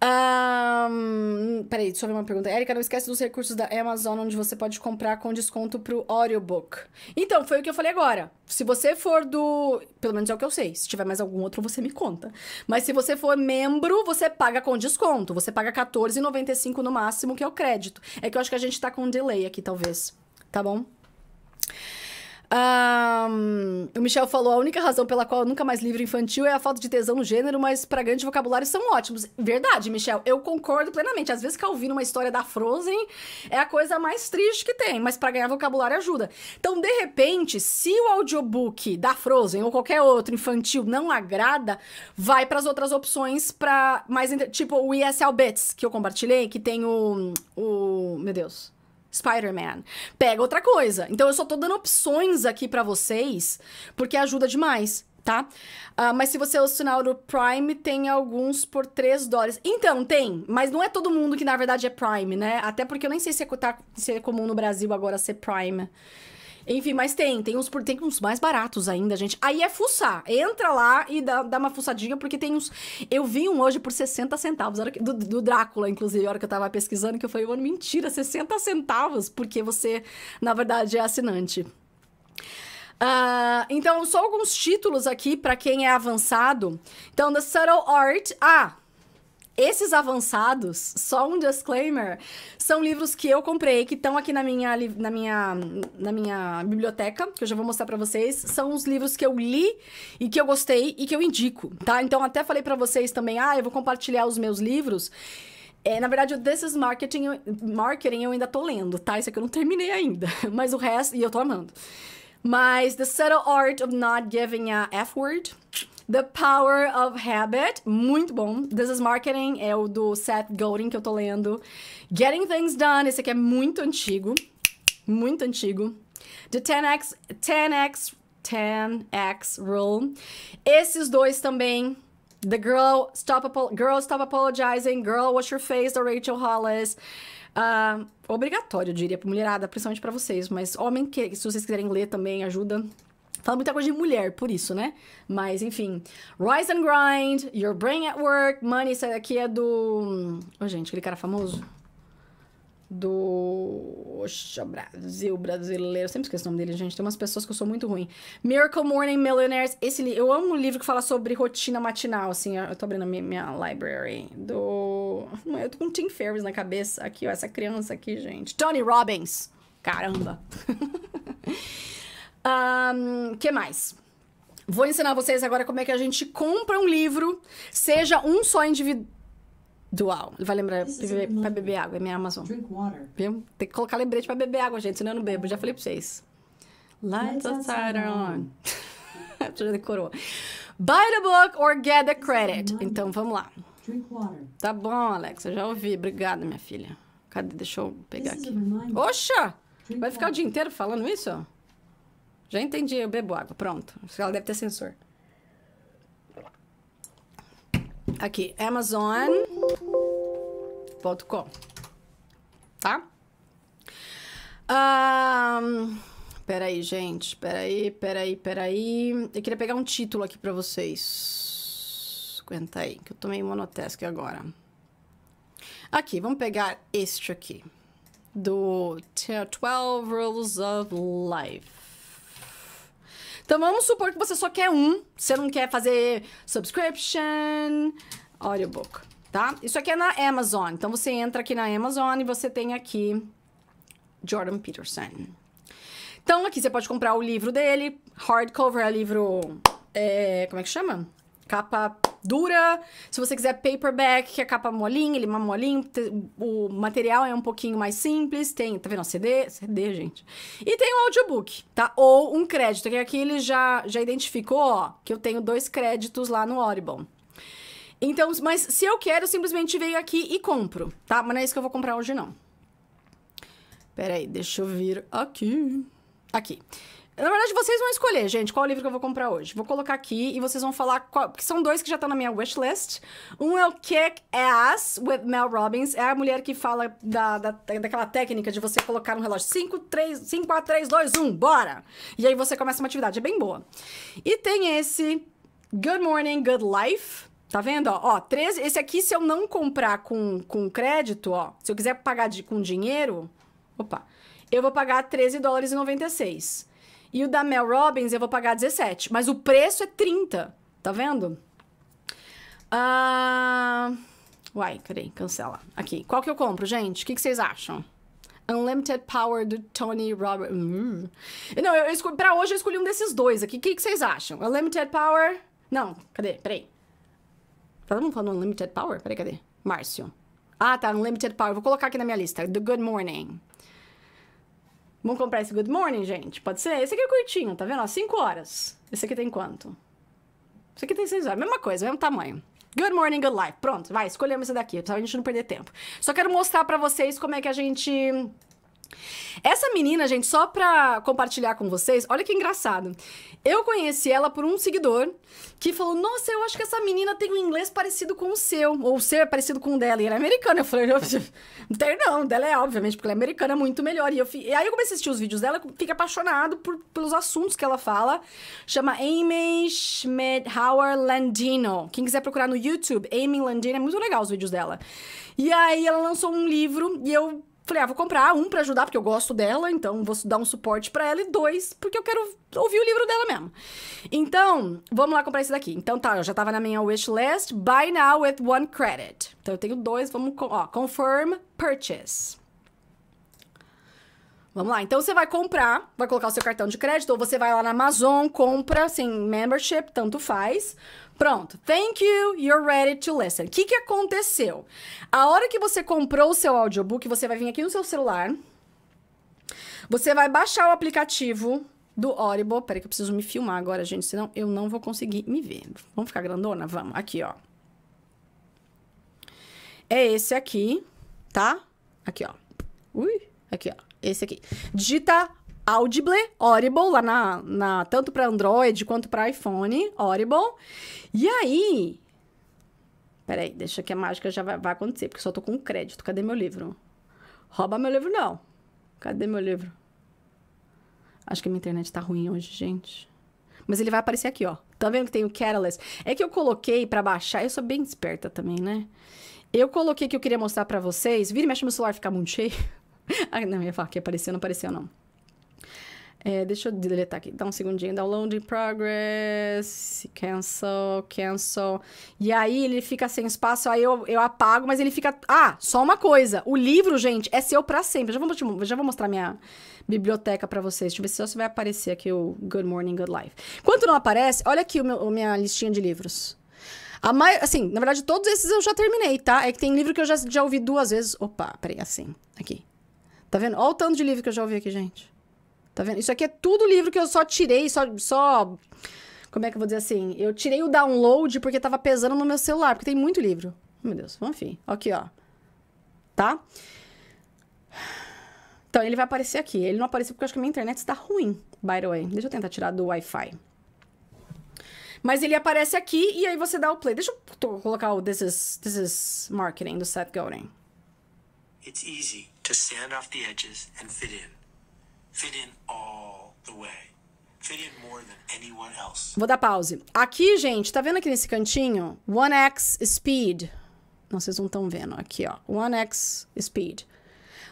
Um, peraí, deixa eu ver uma pergunta. Érica, não esquece dos recursos da Amazon, onde você pode comprar com desconto pro audiobook. Então, foi o que eu falei agora. Se você for do. Pelo menos é o que eu sei. Se tiver mais algum outro, você me conta. Mas se você for membro, você paga com desconto. Você paga R$14,95 no máximo, que é o crédito. É que eu acho que a gente tá com um delay aqui, talvez. Tá bom? Um, o Michel falou: a única razão pela qual eu nunca mais livro infantil é a falta de tesão no gênero, mas pra grande vocabulário são ótimos. Verdade, Michel, eu concordo plenamente. Às vezes que eu ouvi uma história da Frozen é a coisa mais triste que tem, mas para ganhar vocabulário ajuda. Então, de repente, se o audiobook da Frozen ou qualquer outro infantil não agrada, vai para as outras opções para mais. Tipo o ESL Betts que eu compartilhei, que tem o. o meu Deus. Spider-Man. Pega outra coisa. Então eu só tô dando opções aqui para vocês, porque ajuda demais tá? Uh, mas se você é o sinal do Prime, tem alguns por 3 dólares. Então, tem, mas não é todo mundo que na verdade é Prime, né? Até porque eu nem sei se é, tá, se é comum no Brasil agora ser Prime. Enfim, mas tem, tem uns, tem uns mais baratos ainda, gente. Aí é fuçar. Entra lá e dá, dá uma fuçadinha, porque tem uns. Eu vi um hoje por 60 centavos, que, do, do, Drácula, inclusive, a hora que eu tava pesquisando, que eu falei, mano, mentira, 60 centavos, porque você, na verdade, é assinante. Uh, então, só alguns títulos aqui para quem é avançado. Então, The Subtle Art. Ah! Esses avançados, só um disclaimer, são livros que eu comprei, que estão aqui na minha, na, minha, na minha biblioteca, que eu já vou mostrar para vocês. São os livros que eu li e que eu gostei e que eu indico, tá? Então, até falei para vocês também, ah, eu vou compartilhar os meus livros. É, na verdade, o This is Marketing, Marketing eu ainda tô lendo, tá? Isso aqui eu não terminei ainda, [LAUGHS] mas o resto... E eu tô amando. Mas The Subtle Art of Not Giving a F-Word... The Power of Habit, muito bom. This is Marketing é o do Seth Godin que eu tô lendo. Getting Things Done, esse aqui é muito antigo. Muito antigo. The 10x, 10x, 10x Rule. Esses dois também The Girl Stop, Girl Stop Apologizing, Girl Wash Your Face, da Rachel Hollis. Uh, obrigatório, eu diria, pra mulherada, principalmente para vocês. Mas homem, que, se vocês quiserem ler também, ajuda. Fala muita coisa de mulher, por isso, né? Mas, enfim. Rise and Grind, Your Brain at Work, Money, isso aqui é do... Oh, gente, aquele cara famoso. Do... Oxa, Brasil, brasileiro. sempre esqueço o nome dele, gente. Tem umas pessoas que eu sou muito ruim. Miracle Morning Millionaires. Esse li... Eu amo um livro que fala sobre rotina matinal, assim. Eu tô abrindo a minha, minha library. Do... Eu tô com Tim Ferriss na cabeça. Aqui, ó. Essa criança aqui, gente. Tony Robbins. Caramba. [LAUGHS] O um, que mais? Vou ensinar vocês agora como é que a gente compra um livro, seja um só individual. Vai lembrar é para beber água, é minha Amazon. Drink water. Tem que colocar lembrete para beber água, gente, senão eu não bebo. Já falei para vocês. Lights outside on. [LAUGHS] Já decorou. Buy the book or get the credit. É então, vamos lá. Drink water. Tá bom, Alexa, já ouvi. Obrigada, minha filha. Cadê? Deixa eu pegar aqui. Oxa! Vai ficar o dia inteiro falando isso? Já entendi, eu bebo água. Pronto. Ela deve ter sensor. Aqui, amazon.com. Tá? Um, peraí, gente. Peraí, peraí, peraí. Eu queria pegar um título aqui pra vocês. Aguenta aí, que eu tomei monotask agora. Aqui, vamos pegar este aqui. Do 12 Rules of Life. Então vamos supor que você só quer um, você não quer fazer subscription, audiobook, tá? Isso aqui é na Amazon. Então você entra aqui na Amazon e você tem aqui Jordan Peterson. Então aqui você pode comprar o livro dele, hardcover é livro é, como é que chama? Capa dura. Se você quiser paperback, que é capa molinha, ele é molinho, o material é um pouquinho mais simples. Tem, tá vendo? CD, CD, gente. E tem o um audiobook, tá? Ou um crédito, que aqui ele já, já identificou, ó, que eu tenho dois créditos lá no Audible. Então, mas se eu quero, eu simplesmente venho aqui e compro, tá? Mas não é isso que eu vou comprar hoje, não. Peraí, deixa eu vir aqui. Aqui. Na verdade, vocês vão escolher, gente, qual livro que eu vou comprar hoje. Vou colocar aqui e vocês vão falar qual... Porque são dois que já estão tá na minha wishlist. Um é o Kick é Ass, with Mel Robbins. É a mulher que fala da, da, daquela técnica de você colocar no um relógio 5, 3, 5, 4, 3, 2, 1, bora! E aí você começa uma atividade. É bem boa. E tem esse Good Morning, Good Life. Tá vendo? Ó, ó 13, esse aqui, se eu não comprar com, com crédito, ó, se eu quiser pagar de, com dinheiro, opa, eu vou pagar 13 dólares e 96. E o da Mel Robbins eu vou pagar 17. Mas o preço é 30. Tá vendo? Ah... Uai, peraí, Cancela. Aqui. Qual que eu compro, gente? O que, que vocês acham? Unlimited Power do Tony Robbins? Hum. Não, eu, eu pra hoje eu escolhi um desses dois aqui. O que, que vocês acham? Unlimited Power. Não, cadê? Peraí. Tá todo mundo falando Unlimited Power? Peraí, cadê? Márcio. Ah, tá. Unlimited Power. Vou colocar aqui na minha lista. The Good Morning. Vamos comprar esse Good Morning, gente? Pode ser? Esse aqui é curtinho, tá vendo? Ó, 5 horas. Esse aqui tem quanto? Esse aqui tem 6 horas. Mesma coisa, mesmo tamanho. Good morning, good life. Pronto, vai, escolhemos esse daqui, pra a gente não perder tempo. Só quero mostrar pra vocês como é que a gente essa menina, gente, só pra compartilhar com vocês, olha que engraçado. Eu conheci ela por um seguidor que falou: Nossa, eu acho que essa menina tem um inglês parecido com o seu, ou o seu é parecido com o dela, e ela é americana. Eu falei: [LAUGHS] Não, tem não, dela é, obviamente, porque ela é americana, muito melhor. E, eu fi... e aí eu comecei a assistir os vídeos dela, fiquei apaixonado por, pelos assuntos que ela fala. Chama Amy Schmidhauer Landino. Quem quiser procurar no YouTube, Amy Landino, é muito legal os vídeos dela. E aí ela lançou um livro e eu Falei, ah, vou comprar um para ajudar, porque eu gosto dela, então vou dar um suporte para ela, e dois, porque eu quero ouvir o livro dela mesmo. Então, vamos lá comprar esse daqui. Então tá, eu já tava na minha wishlist, buy now with one credit. Então eu tenho dois, vamos, ó, confirm purchase. Vamos lá, então você vai comprar, vai colocar o seu cartão de crédito, ou você vai lá na Amazon, compra, sem assim, membership, tanto faz Pronto. Thank you. You're ready to listen. O que, que aconteceu? A hora que você comprou o seu audiobook, você vai vir aqui no seu celular. Você vai baixar o aplicativo do Audible. Peraí que eu preciso me filmar agora, gente, senão eu não vou conseguir me ver. Vamos ficar grandona? Vamos. Aqui, ó. É esse aqui, tá? Aqui, ó. Ui, aqui, ó. Esse aqui. Digita Audible, Audible, lá na, na tanto para Android quanto para iPhone, Audible. E aí. Peraí, deixa que a mágica já vai, vai acontecer, porque só tô com crédito. Cadê meu livro? Rouba meu livro, não. Cadê meu livro? Acho que a minha internet tá ruim hoje, gente. Mas ele vai aparecer aqui, ó. Tá vendo que tem o Catalyst? É que eu coloquei para baixar. Eu sou bem esperta também, né? Eu coloquei que eu queria mostrar para vocês. Vira e mexe meu celular, fica muito cheio. [LAUGHS] ah, não, ia falar que apareceu, não apareceu, não. É, deixa eu deletar aqui, dá um segundinho. Download in progress, cancel, cancel. E aí ele fica sem espaço, aí eu, eu apago, mas ele fica. Ah, só uma coisa: o livro, gente, é seu para sempre. Já vou, já vou mostrar minha biblioteca para vocês. Deixa eu ver se só vai aparecer aqui o Good Morning, Good Life. enquanto não aparece, olha aqui o meu, a minha listinha de livros. A mai... Assim, na verdade, todos esses eu já terminei, tá? É que tem livro que eu já, já ouvi duas vezes. Opa, peraí, assim, aqui. Tá vendo? Olha o tanto de livro que eu já ouvi aqui, gente. Tá vendo? Isso aqui é tudo livro que eu só tirei, só, só... Como é que eu vou dizer assim? Eu tirei o download porque tava pesando no meu celular, porque tem muito livro. Meu Deus, enfim. Aqui, ó. Tá? Então, ele vai aparecer aqui. Ele não apareceu porque eu acho que a minha internet está ruim, by the way. Deixa eu tentar tirar do Wi-Fi. Mas ele aparece aqui e aí você dá o play. Deixa eu colocar o This is, this is Marketing, do Seth Godin. It's easy to sand off the edges and fit in. Vou dar pause. Aqui, gente, tá vendo aqui nesse cantinho? 1x speed. Não, vocês não estão vendo. Aqui, ó. 1x speed.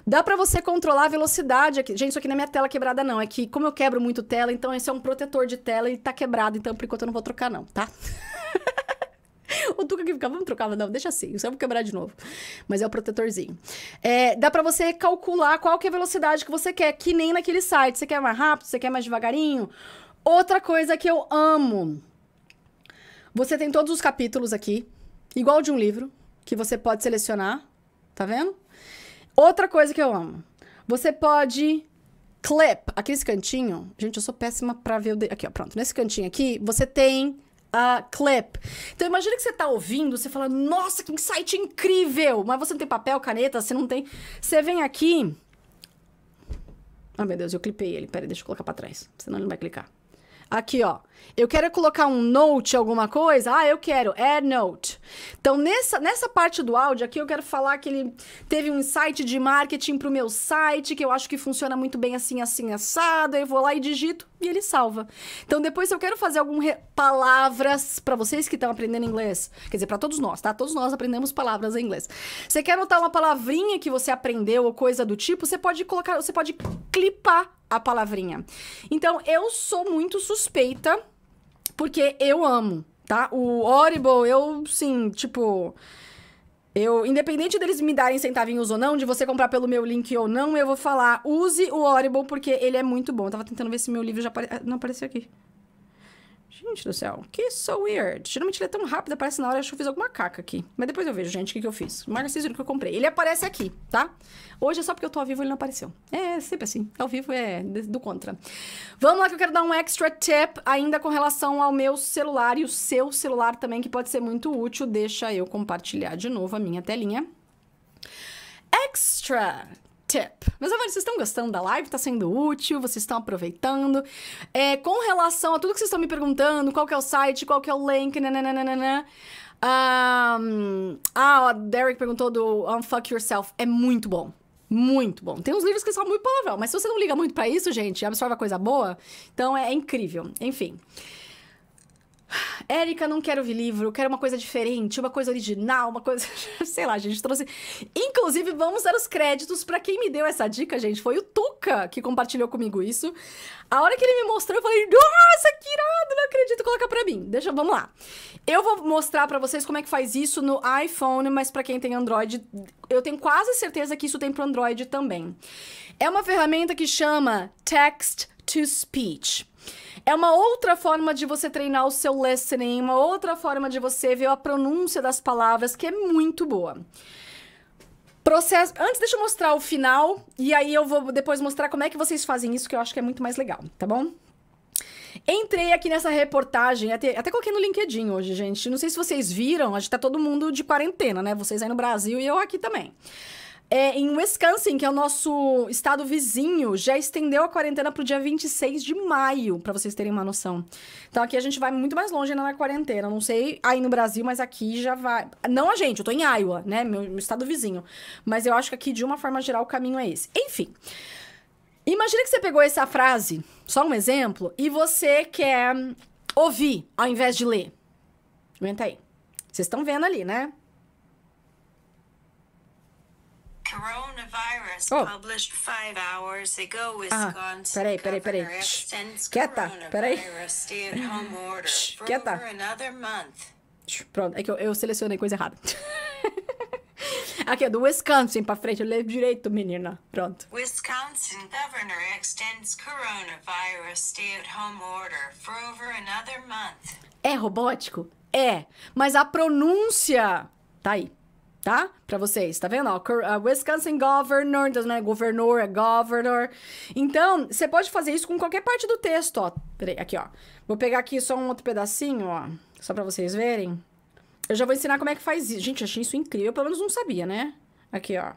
Dá para você controlar a velocidade aqui. Gente, isso aqui não é minha tela quebrada, não. É que, como eu quebro muito tela, então esse é um protetor de tela e tá quebrado. Então, por enquanto, eu não vou trocar, não, tá? [LAUGHS] [LAUGHS] o Tuca que ficava, vamos trocar, não, deixa assim, só vou quebrar de novo. Mas é o protetorzinho. É, dá para você calcular qual que é a velocidade que você quer, que nem naquele site. Você quer mais rápido, você quer mais devagarinho? Outra coisa que eu amo. Você tem todos os capítulos aqui, igual de um livro, que você pode selecionar, tá vendo? Outra coisa que eu amo. Você pode clip, aqui nesse cantinho. Gente, eu sou péssima pra ver o de... Aqui, ó, pronto. Nesse cantinho aqui, você tem a clap. Então imagina que você tá ouvindo, você fala, nossa, que site incrível! Mas você não tem papel, caneta, você não tem. Você vem aqui. Ai, oh, meu Deus, eu clipei ele. Peraí, deixa eu colocar pra trás. Senão ele não vai clicar. Aqui, ó. Eu quero é colocar um note, alguma coisa? Ah, eu quero, add é note. Então, nessa, nessa parte do áudio aqui, eu quero falar que ele teve um insight de marketing para o meu site, que eu acho que funciona muito bem assim, assim, assado. Eu vou lá e digito e ele salva. Então, depois eu quero fazer algumas palavras para vocês que estão aprendendo inglês. Quer dizer, para todos nós, tá? Todos nós aprendemos palavras em inglês. Você quer anotar uma palavrinha que você aprendeu ou coisa do tipo? Você pode colocar, você pode clipar a palavrinha. Então, eu sou muito suspeita porque eu amo, tá? O Audible, eu, sim, tipo... Eu, independente deles me darem centavinhos ou não, de você comprar pelo meu link ou não, eu vou falar, use o Audible porque ele é muito bom. Eu tava tentando ver se meu livro já apare... não apareceu aqui. Gente do céu, que so weird. Geralmente ele é tão rápido, aparece na hora, acho que eu fiz alguma caca aqui. Mas depois eu vejo, gente, o que, que eu fiz. Marca vocês é que eu comprei. Ele aparece aqui, tá? Hoje é só porque eu tô ao vivo ele não apareceu. É, é sempre assim. Ao vivo é do contra. Vamos lá que eu quero dar um extra tip ainda com relação ao meu celular e o seu celular também, que pode ser muito útil. Deixa eu compartilhar de novo a minha telinha. Extra tip. Meus amores, vocês estão gostando da live? Tá sendo útil? Vocês estão aproveitando? É, com relação a tudo que vocês estão me perguntando, qual que é o site, qual que é o link, nananana... Um, ah, o Derek perguntou do Unfuck Yourself. É muito bom. Muito bom. Tem uns livros que são muito palavrão, mas se você não liga muito para isso, gente, absorve a coisa boa, então é, é incrível. Enfim. Érica, não quero ouvir livro, quero uma coisa diferente, uma coisa original, uma coisa. [LAUGHS] Sei lá, gente, trouxe. Inclusive, vamos dar os créditos para quem me deu essa dica, gente. Foi o Tuca que compartilhou comigo isso. A hora que ele me mostrou, eu falei: Nossa, que irado, não acredito, coloca pra mim. Deixa, vamos lá. Eu vou mostrar para vocês como é que faz isso no iPhone, mas para quem tem Android, eu tenho quase certeza que isso tem pro Android também. É uma ferramenta que chama Text to Speech. É uma outra forma de você treinar o seu listening, uma outra forma de você ver a pronúncia das palavras, que é muito boa. Processo... Antes, deixa eu mostrar o final, e aí eu vou depois mostrar como é que vocês fazem isso, que eu acho que é muito mais legal, tá bom? Entrei aqui nessa reportagem, até, até coloquei no LinkedIn hoje, gente. Não sei se vocês viram, a gente tá todo mundo de quarentena, né? Vocês aí no Brasil e eu aqui também. É, em Wisconsin, que é o nosso estado vizinho, já estendeu a quarentena para o dia 26 de maio, para vocês terem uma noção. Então aqui a gente vai muito mais longe ainda na quarentena. Não sei aí no Brasil, mas aqui já vai. Não a gente, eu tô em Iowa, né? Meu, meu estado vizinho. Mas eu acho que aqui, de uma forma geral, o caminho é esse. Enfim. Imagina que você pegou essa frase, só um exemplo, e você quer ouvir ao invés de ler. Aguenta aí. Vocês estão vendo ali, né? Oh. Ah, peraí, peraí, peraí. Shhh, quieta, peraí. Shhh, quieta. Shhh, pronto, é que eu, eu selecionei coisa errada. [LAUGHS] Aqui, do Wisconsin pra frente, eu leio direito, menina. Pronto. Wisconsin governor extends coronavirus stay-at-home order for over another month. É robótico? É, mas a pronúncia tá aí tá? Para vocês, tá vendo? Ó, Wisconsin Governor, então não é governor, é governor. Então, você pode fazer isso com qualquer parte do texto, ó. Peraí, aqui, ó. Vou pegar aqui só um outro pedacinho, ó, só para vocês verem. Eu já vou ensinar como é que faz isso. Gente, achei isso incrível, pelo menos não sabia, né? Aqui, ó.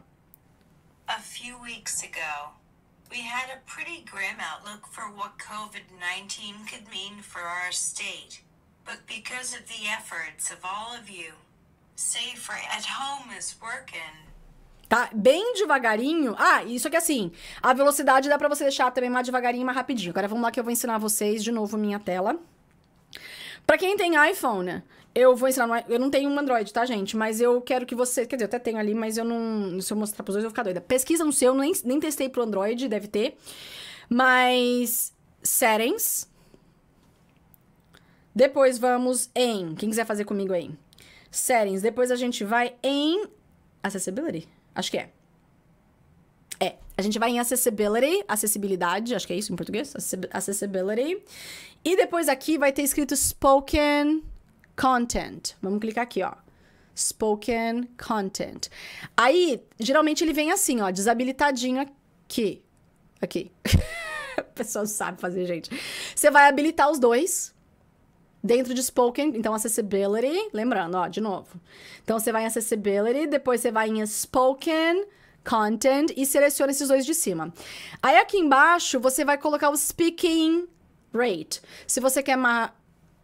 A few weeks ago, we had a pretty grim outlook for what COVID-19 could mean for our state. But because of the efforts of all of you, safer at home is working. Tá bem devagarinho. Ah, isso aqui é assim. A velocidade dá pra você deixar também mais devagarinho, mais rapidinho. Agora vamos lá que eu vou ensinar vocês de novo minha tela. Pra quem tem iPhone, eu vou ensinar. No... eu não tenho um Android, tá, gente? Mas eu quero que você. Quer dizer, eu até tenho ali, mas eu não. Se eu mostrar pros dois, eu vou ficar doida. Pesquisa no seu, nem, nem testei pro Android, deve ter. Mas. Settings. Depois vamos em. Quem quiser fazer comigo aí? Settings. Depois a gente vai em Accessibility. Acho que é. É. A gente vai em Accessibility, acessibilidade, acho que é isso em português, Accessibility. E depois aqui vai ter escrito Spoken Content. Vamos clicar aqui, ó. Spoken Content. Aí, geralmente ele vem assim, ó, desabilitadinho aqui. Aqui. [LAUGHS] o pessoal sabe fazer, gente. Você vai habilitar os dois. Dentro de Spoken, então Accessibility, lembrando, ó, de novo. Então você vai em Accessibility, depois você vai em Spoken, Content e seleciona esses dois de cima. Aí aqui embaixo você vai colocar o Speaking Rate. Se você quer mais,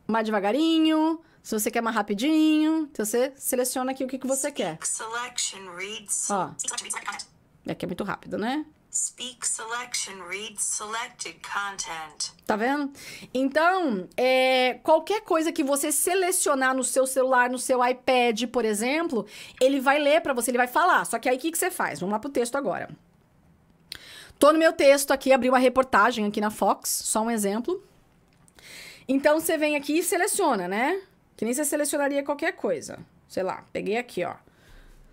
mais devagarinho, se você quer mais rapidinho, então você seleciona aqui o que, que você quer. Selection reads. Ó. aqui é, é muito rápido, né? Speak selection reads selected content. Tá vendo? Então, é, qualquer coisa que você selecionar no seu celular, no seu iPad, por exemplo, ele vai ler para você, ele vai falar. Só que aí o que, que você faz? Vamos lá pro texto agora. Tô no meu texto aqui, abri uma reportagem aqui na Fox, só um exemplo. Então você vem aqui e seleciona, né? Que nem você selecionaria qualquer coisa. Sei lá, peguei aqui, ó.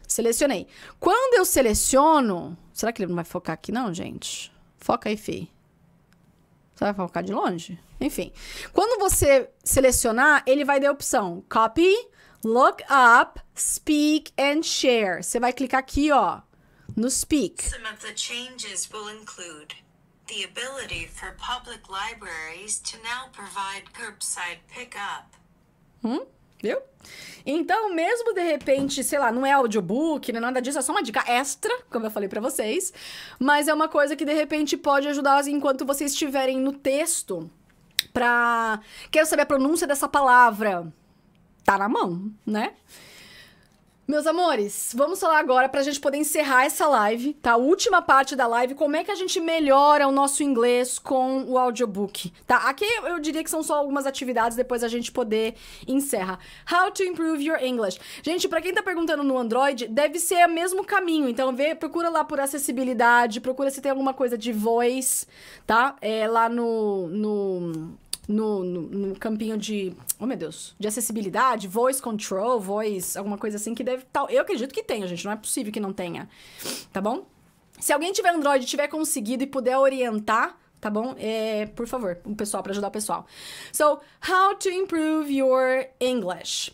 Selecionei. Quando eu seleciono... Será que ele não vai focar aqui não, gente? Foca aí, Fih. Você vai focar de longe? Enfim. Quando você selecionar, ele vai dar a opção Copy, Look Up, Speak and Share. Você vai clicar aqui, ó, no Speak. Some of the changes will include the ability for public libraries to now provide curbside pickup. Hum? Então, mesmo de repente, sei lá, não é audiobook, não é nada disso, é só uma dica extra, como eu falei para vocês, mas é uma coisa que de repente pode ajudar enquanto vocês estiverem no texto pra. Quero saber a pronúncia dessa palavra. Tá na mão, né? Meus amores, vamos falar agora para a gente poder encerrar essa live, tá? A última parte da live, como é que a gente melhora o nosso inglês com o audiobook, tá? Aqui eu diria que são só algumas atividades, depois a gente poder encerra. How to improve your English. Gente, para quem tá perguntando no Android, deve ser o mesmo caminho, então vê, procura lá por acessibilidade, procura se tem alguma coisa de voz, tá? É lá no... no no, no, no, campinho de. Oh, meu Deus. De acessibilidade, voice control, voice, alguma coisa assim que deve. Tal. Eu acredito que tenha, gente. Não é possível que não tenha. Tá bom? Se alguém tiver Android, tiver conseguido e puder orientar, tá bom? É, por favor, o pessoal, para ajudar o pessoal. So, how to improve your English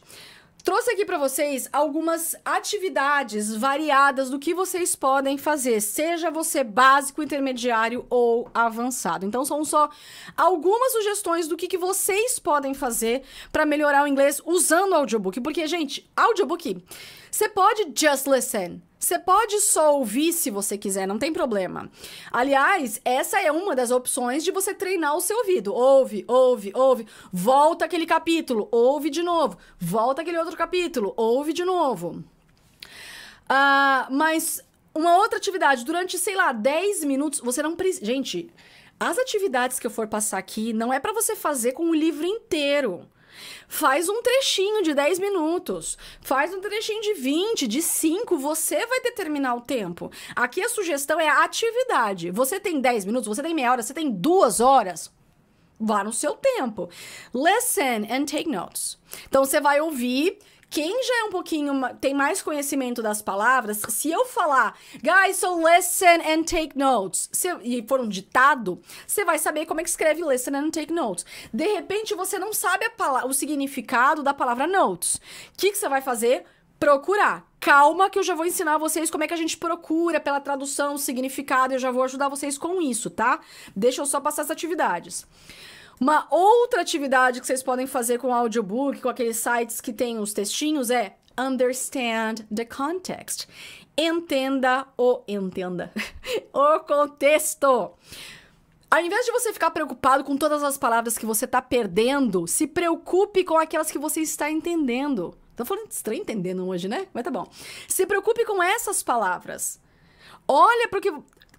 trouxe aqui para vocês algumas atividades variadas do que vocês podem fazer, seja você básico, intermediário ou avançado. Então são só algumas sugestões do que, que vocês podem fazer para melhorar o inglês usando o audiobook, porque gente, audiobook você pode just listen. Você pode só ouvir se você quiser, não tem problema. Aliás, essa é uma das opções de você treinar o seu ouvido. Ouve, ouve, ouve, volta aquele capítulo, ouve de novo, volta aquele outro capítulo, ouve de novo. Uh, mas uma outra atividade, durante, sei lá, 10 minutos, você não precisa. Gente, as atividades que eu for passar aqui não é para você fazer com o livro inteiro. Faz um trechinho de 10 minutos, faz um trechinho de 20, de 5, você vai determinar o tempo. Aqui a sugestão é a atividade. Você tem 10 minutos, você tem meia hora, você tem duas horas. Vá no seu tempo. Listen and take notes. Então você vai ouvir quem já é um pouquinho tem mais conhecimento das palavras, se eu falar, guys, so listen and take notes, se, e for um ditado, você vai saber como é que escreve listen and take notes. De repente, você não sabe o significado da palavra notes. O que, que você vai fazer? Procurar. Calma, que eu já vou ensinar vocês como é que a gente procura pela tradução, significado, eu já vou ajudar vocês com isso, tá? Deixa eu só passar as atividades. Uma outra atividade que vocês podem fazer com o audiobook, com aqueles sites que tem os textinhos, é understand the context. Entenda o entenda [LAUGHS] o contexto. Ao invés de você ficar preocupado com todas as palavras que você está perdendo, se preocupe com aquelas que você está entendendo. Tô falando estranho entendendo hoje, né? Mas tá bom. Se preocupe com essas palavras. Olha para o que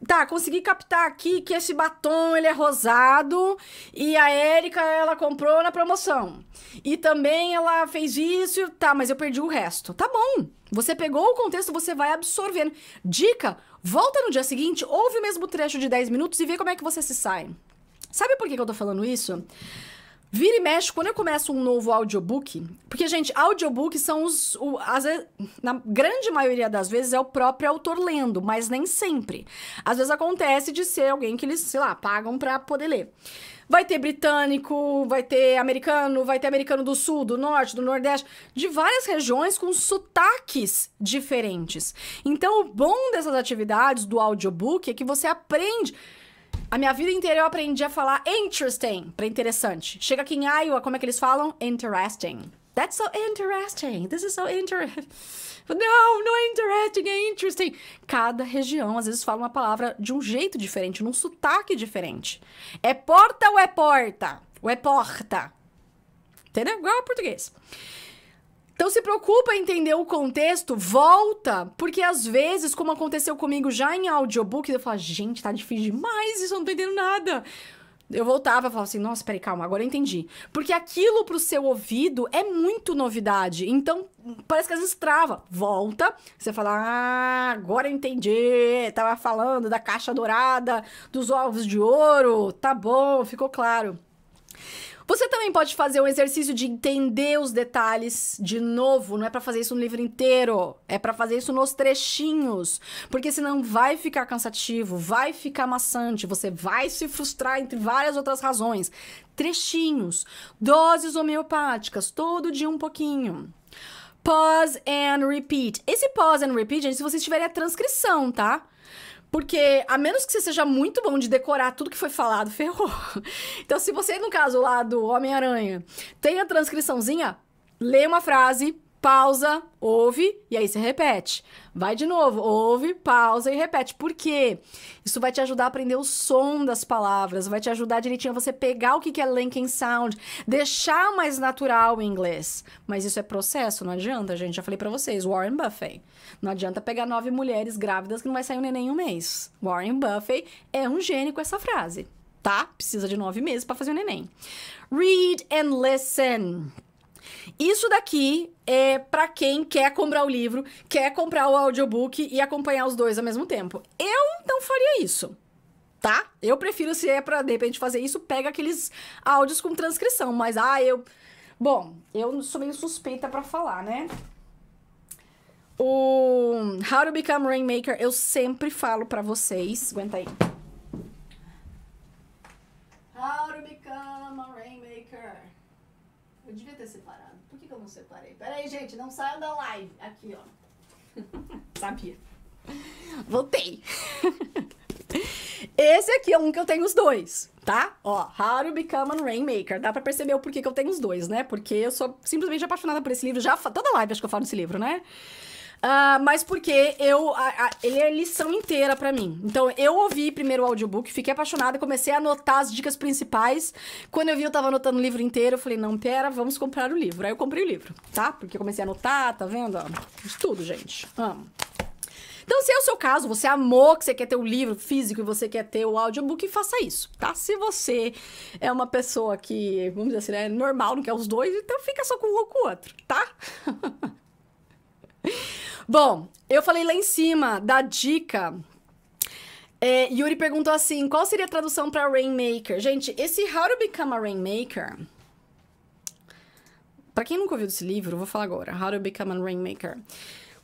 tá, consegui captar aqui que esse batom ele é rosado e a Érica ela comprou na promoção. E também ela fez isso, tá, mas eu perdi o resto. Tá bom. Você pegou o contexto, você vai absorvendo. Dica: volta no dia seguinte, ouve o mesmo trecho de 10 minutos e vê como é que você se sai. Sabe por que, que eu tô falando isso? Vira e mexe, quando eu começo um novo audiobook, porque, gente, audiobooks são os. O, as, na grande maioria das vezes é o próprio autor lendo, mas nem sempre. Às vezes acontece de ser alguém que eles, sei lá, pagam pra poder ler. Vai ter britânico, vai ter americano, vai ter americano do sul, do norte, do nordeste, de várias regiões com sotaques diferentes. Então, o bom dessas atividades do audiobook é que você aprende a minha vida inteira eu aprendi a falar interesting pra interessante. Chega aqui em Iowa, como é que eles falam? Interesting. That's so interesting. This is so interesting. [LAUGHS] Não, não é interesting, é interesting. Cada região, às vezes, fala uma palavra de um jeito diferente, num sotaque diferente. É porta ou é porta? Ou é porta? Entendeu? Igual ao português. Então se preocupa em entender o contexto, volta, porque às vezes, como aconteceu comigo já em audiobook, eu falo, gente, tá difícil demais, isso eu não tô entendendo nada. Eu voltava e falava assim, nossa, peraí, calma, agora eu entendi. Porque aquilo pro seu ouvido é muito novidade. Então, parece que às vezes trava. Volta, você fala, ah, agora eu entendi. Tava falando da caixa dourada, dos ovos de ouro. Tá bom, ficou claro. Você também pode fazer um exercício de entender os detalhes de novo. Não é para fazer isso no livro inteiro, é para fazer isso nos trechinhos, porque senão vai ficar cansativo, vai ficar maçante, você vai se frustrar entre várias outras razões. Trechinhos, doses homeopáticas, todo dia um pouquinho. Pause and repeat. Esse pause and repeat, gente, se você tiver a é transcrição, tá? Porque, a menos que você seja muito bom de decorar tudo que foi falado, [LAUGHS] ferrou. Então, se você, no caso lá do Homem-Aranha, tem a transcriçãozinha, lê uma frase, pausa, ouve e aí você repete. Vai de novo, ouve, pausa e repete. Por quê? Isso vai te ajudar a aprender o som das palavras, vai te ajudar direitinho a você pegar o que é linking Sound, deixar mais natural o inglês. Mas isso é processo, não adianta, gente. Já falei para vocês, Warren Buffett. Não adianta pegar nove mulheres grávidas que não vai sair um neném um mês. Warren Buffett é um gênio com essa frase, tá? Precisa de nove meses para fazer o um neném. Read and listen. Isso daqui é para quem quer comprar o livro, quer comprar o audiobook e acompanhar os dois ao mesmo tempo. Eu não faria isso tá? Eu prefiro se é para de repente fazer isso, pega aqueles áudios com transcrição, mas ah, eu Bom, eu sou meio suspeita para falar, né? O How to Become Rainmaker, eu sempre falo para vocês, aguenta aí. How to become Peraí, gente, não saia da live. Aqui, ó. [LAUGHS] Sabia. Voltei. [LAUGHS] Esse aqui é um que eu tenho os dois, tá? Ó, How to Become a Rainmaker. Dá pra perceber o porquê que eu tenho os dois, né? Porque eu sou simplesmente apaixonada por esse livro. Já toda live acho que eu falo desse livro, né? Uh, mas porque eu. A, a, ele é lição inteira para mim. Então eu ouvi primeiro o audiobook, fiquei apaixonada, comecei a anotar as dicas principais. Quando eu vi, eu tava anotando o livro inteiro, eu falei, não, pera, vamos comprar o livro. Aí eu comprei o livro, tá? Porque eu comecei a anotar, tá vendo? Estudo, gente. Amo. Então, se é o seu caso, você amou que você quer ter o livro físico e você quer ter o audiobook, faça isso, tá? Se você é uma pessoa que, vamos dizer assim, é normal, não quer os dois, então fica só com um ou com o outro, tá? [LAUGHS] [LAUGHS] Bom, eu falei lá em cima da dica. É, Yuri perguntou assim: qual seria a tradução para Rainmaker? Gente, esse How to Become a Rainmaker. Para quem nunca ouviu esse livro, eu vou falar agora. How to Become a Rainmaker.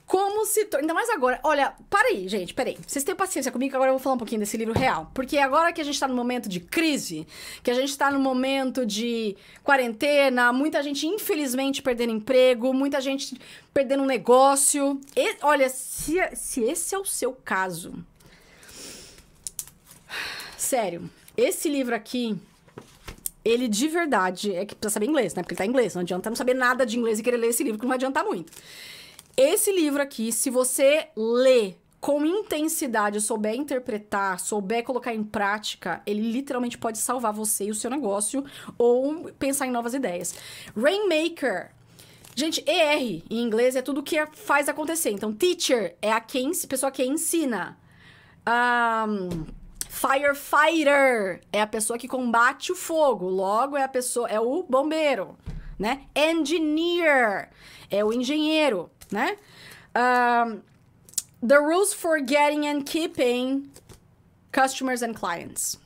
Como se. Ainda mais agora. Olha, para aí, gente, peraí. Vocês têm paciência comigo que agora eu vou falar um pouquinho desse livro real. Porque agora que a gente tá no momento de crise, que a gente tá no momento de quarentena, muita gente, infelizmente, perdendo emprego, muita gente perdendo um negócio. E, olha, se, se esse é o seu caso. Sério, esse livro aqui ele de verdade é que precisa saber inglês, né? Porque ele tá em inglês. Não adianta não saber nada de inglês e querer ler esse livro, que não vai adiantar muito. Esse livro aqui, se você lê com intensidade, souber interpretar, souber colocar em prática, ele literalmente pode salvar você e o seu negócio ou pensar em novas ideias. Rainmaker. Gente, ER em inglês é tudo que faz acontecer. Então, teacher é a quem, pessoa que ensina. Um, firefighter é a pessoa que combate o fogo. Logo é a pessoa é o bombeiro, né? Engineer é o engenheiro né? Um, the rules for getting and keeping customers and clients.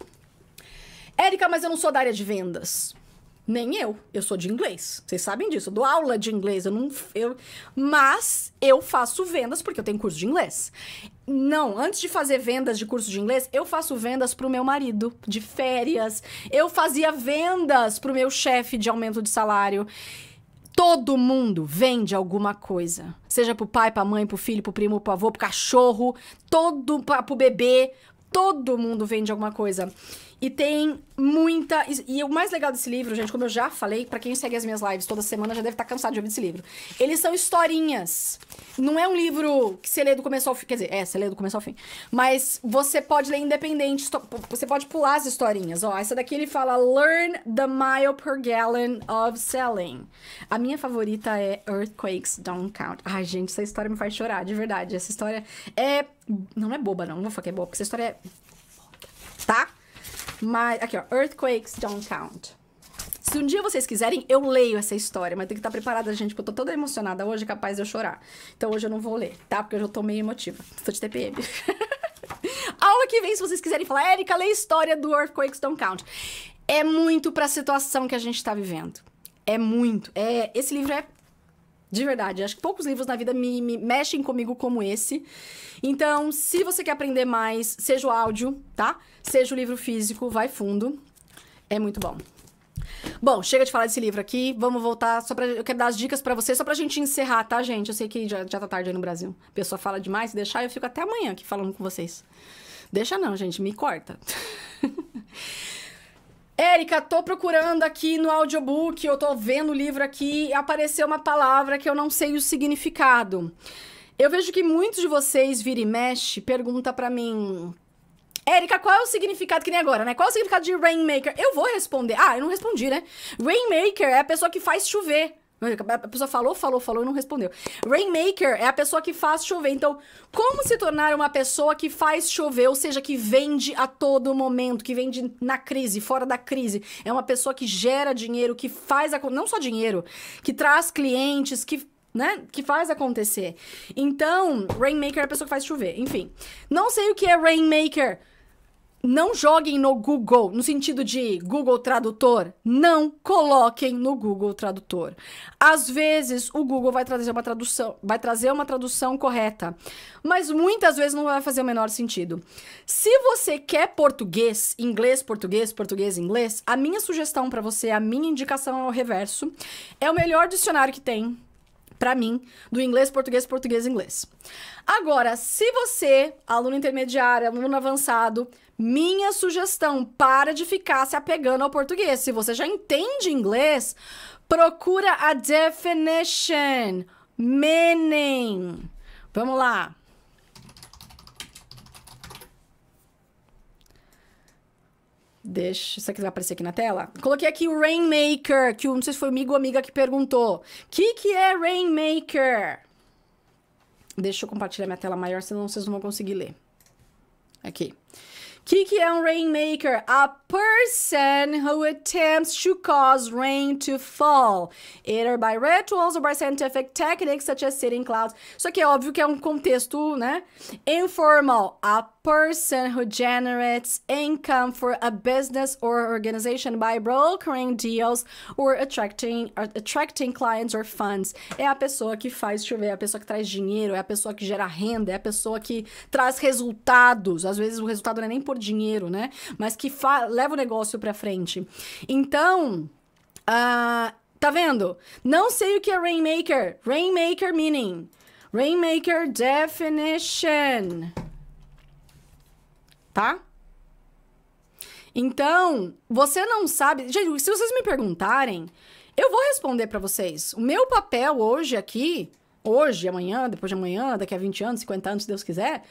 Érica, mas eu não sou da área de vendas. Nem eu. Eu sou de inglês. Vocês sabem disso. Eu dou aula de inglês. Eu não. Eu, mas eu faço vendas porque eu tenho curso de inglês. Não, antes de fazer vendas de curso de inglês, eu faço vendas pro meu marido de férias. Eu fazia vendas pro meu chefe de aumento de salário. Todo mundo vende alguma coisa. Seja pro pai, pra mãe, pro filho, pro primo, pro avô, pro cachorro, todo pra, pro bebê. Todo mundo vende alguma coisa. E tem muita. E, e, o mais legal desse livro, gente, como eu já falei, para quem segue as minhas lives toda semana já deve estar tá cansado de ouvir esse livro. Eles são historinhas. Não é um livro que você lê do começo ao fim. Quer dizer, é, você lê do começo ao fim. Mas você pode ler independente. Você pode pular as historinhas. Ó, essa daqui ele fala: Learn the mile per gallon of selling. A minha favorita é Earthquakes Don't Count. Ai, gente, essa história me faz chorar, de verdade. Essa história é. Não é boba, não. Não vou falar que é boba, porque essa história é. Tá? Mas, aqui ó, Earthquakes Don't Count. Se um dia vocês quiserem, eu leio essa história, mas tem que estar preparada, gente, porque eu tô toda emocionada hoje, capaz de eu chorar. Então hoje eu não vou ler, tá? Porque eu já tô meio emotiva. Tô de TPM. [LAUGHS] Aula que vem, se vocês quiserem falar, Érica, lê a história do Earthquakes Don't Count. É muito pra situação que a gente tá vivendo. É muito. É, esse livro é de verdade, acho que poucos livros na vida me, me, mexem comigo como esse. Então, se você quer aprender mais, seja o áudio, tá? Seja o livro físico, vai fundo. É muito bom. Bom, chega de falar desse livro aqui. Vamos voltar só para eu quero dar as dicas para você, só pra gente encerrar, tá, gente? Eu sei que já, já tá tarde aí no Brasil. A pessoa fala demais, se deixar eu fico até amanhã aqui falando com vocês. Deixa não, gente, me corta. [LAUGHS] Érica, tô procurando aqui no audiobook, eu tô vendo o livro aqui, apareceu uma palavra que eu não sei o significado. Eu vejo que muitos de vocês vira e mexe, pergunta para mim, Érica, qual é o significado, que nem agora, né? Qual é o significado de Rainmaker? Eu vou responder. Ah, eu não respondi, né? Rainmaker é a pessoa que faz chover. A pessoa falou, falou, falou e não respondeu. Rainmaker é a pessoa que faz chover. Então, como se tornar uma pessoa que faz chover, ou seja, que vende a todo momento, que vende na crise, fora da crise? É uma pessoa que gera dinheiro, que faz a... não só dinheiro, que traz clientes, que né? Que faz acontecer. Então, Rainmaker é a pessoa que faz chover. Enfim. Não sei o que é Rainmaker não joguem no Google, no sentido de Google Tradutor, não coloquem no Google Tradutor. Às vezes o Google vai trazer uma tradução, vai trazer uma tradução correta, mas muitas vezes não vai fazer o menor sentido. Se você quer português, inglês, português, português, inglês, a minha sugestão para você, a minha indicação ao é reverso, é o melhor dicionário que tem para mim, do inglês, português, português, inglês. Agora, se você, aluno intermediário, aluno avançado, minha sugestão, para de ficar se apegando ao português. Se você já entende inglês, procura a definition, meaning. Vamos lá. Deixa. Isso aqui vai aparecer aqui na tela. Coloquei aqui o Rainmaker, que não sei se foi amigo ou amiga que perguntou. que, que é Rainmaker? Deixa eu compartilhar minha tela maior, senão vocês não vão conseguir ler. Aqui que, que é um rainmaker? A person who attempts to cause rain to fall, either by rituals or by scientific techniques such as sitting clouds. Isso aqui é óbvio que é um contexto, né? Informal. A person who generates income for a business or organization by brokering deals or attracting, or attracting clients or funds. É a pessoa que faz chover, é a pessoa que traz dinheiro, é a pessoa que gera renda, é a pessoa que traz resultados. Às vezes o resultado não é nem por dinheiro, né? Mas que leva o negócio para frente. Então, uh, tá vendo? Não sei o que é Rainmaker. Rainmaker meaning. Rainmaker definition. Tá? Então, você não sabe. Gente, se vocês me perguntarem, eu vou responder para vocês. O meu papel hoje aqui, hoje, amanhã, depois de amanhã, daqui a 20 anos, 50 anos, se Deus quiser,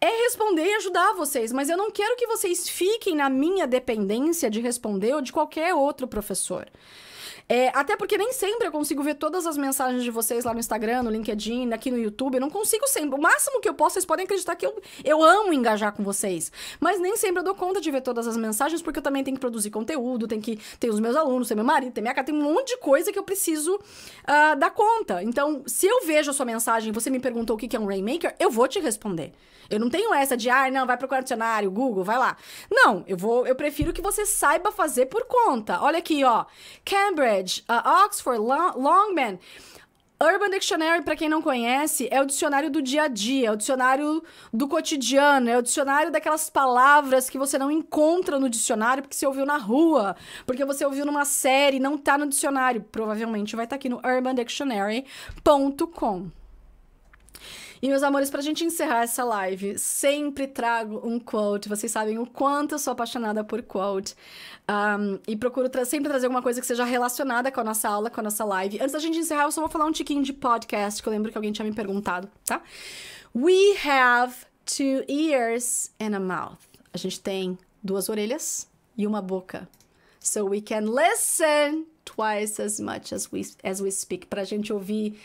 é responder e ajudar vocês, mas eu não quero que vocês fiquem na minha dependência de responder ou de qualquer outro professor. É, até porque nem sempre eu consigo ver todas as mensagens de vocês lá no Instagram, no LinkedIn, aqui no YouTube. Eu não consigo sempre. O máximo que eu posso, vocês podem acreditar que eu, eu amo engajar com vocês. Mas nem sempre eu dou conta de ver todas as mensagens, porque eu também tenho que produzir conteúdo, tenho que ter os meus alunos, ter meu marido, ter minha casa, tem um monte de coisa que eu preciso uh, dar conta. Então, se eu vejo a sua mensagem e você me perguntou o que é um Rainmaker, eu vou te responder. Eu não tenho essa de, ah, não, vai procurar dicionário, Google, vai lá. Não, eu vou, eu prefiro que você saiba fazer por conta. Olha aqui, ó. Cambridge, uh, Oxford, Long Longman. Urban Dictionary, para quem não conhece, é o dicionário do dia a dia, é o dicionário do cotidiano, é o dicionário daquelas palavras que você não encontra no dicionário porque você ouviu na rua, porque você ouviu numa série, não tá no dicionário. Provavelmente vai estar tá aqui no urbandictionary.com. E, meus amores, pra gente encerrar essa live, sempre trago um quote. Vocês sabem o quanto eu sou apaixonada por quote. Um, e procuro tra sempre trazer alguma coisa que seja relacionada com a nossa aula, com a nossa live. Antes da gente encerrar, eu só vou falar um tiquinho de podcast, que eu lembro que alguém tinha me perguntado, tá? We have two ears and a mouth. A gente tem duas orelhas e uma boca. So we can listen twice as much as we, as we speak. Pra gente ouvir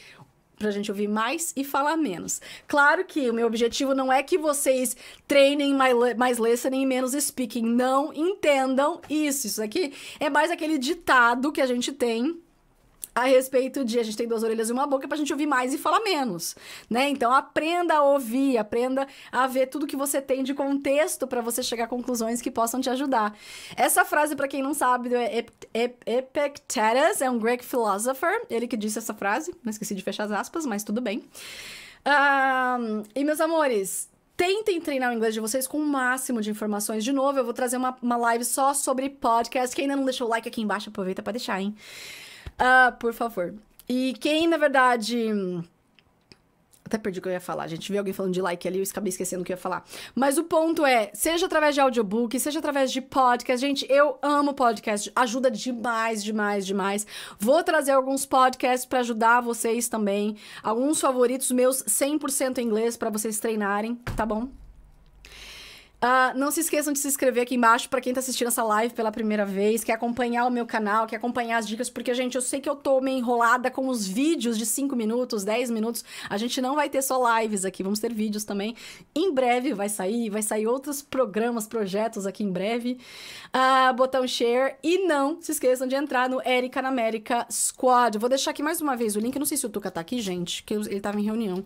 pra gente ouvir mais e falar menos. Claro que o meu objetivo não é que vocês treinem mais listening e menos speaking. Não entendam isso. Isso aqui é mais aquele ditado que a gente tem a respeito de a gente tem duas orelhas e uma boca para a gente ouvir mais e falar menos, né? Então aprenda a ouvir, aprenda a ver tudo que você tem de contexto para você chegar a conclusões que possam te ajudar. Essa frase para quem não sabe é Epictetus, é um Greek philosopher, ele que disse essa frase. Não esqueci de fechar as aspas, mas tudo bem. Um, e meus amores, tentem treinar o inglês de vocês com o um máximo de informações. De novo, eu vou trazer uma, uma live só sobre podcast. Quem ainda não deixou o like aqui embaixo, aproveita para deixar, hein? Uh, por favor. E quem, na verdade. Até perdi o que eu ia falar, gente. Vi alguém falando de like ali, eu acabei esquecendo o que eu ia falar. Mas o ponto é, seja através de audiobook, seja através de podcast. Gente, eu amo podcast. Ajuda demais, demais, demais. Vou trazer alguns podcasts para ajudar vocês também. Alguns favoritos meus 100% em inglês para vocês treinarem, tá bom? Uh, não se esqueçam de se inscrever aqui embaixo para quem tá assistindo essa live pela primeira vez, quer acompanhar o meu canal, quer acompanhar as dicas, porque, gente, eu sei que eu tô meio enrolada com os vídeos de 5 minutos, 10 minutos. A gente não vai ter só lives aqui, vamos ter vídeos também. Em breve vai sair, vai sair outros programas, projetos aqui em breve. Uh, botão share. E não se esqueçam de entrar no Erika na América Squad. vou deixar aqui mais uma vez o link. Eu não sei se o Tuca tá aqui, gente, que ele tava em reunião.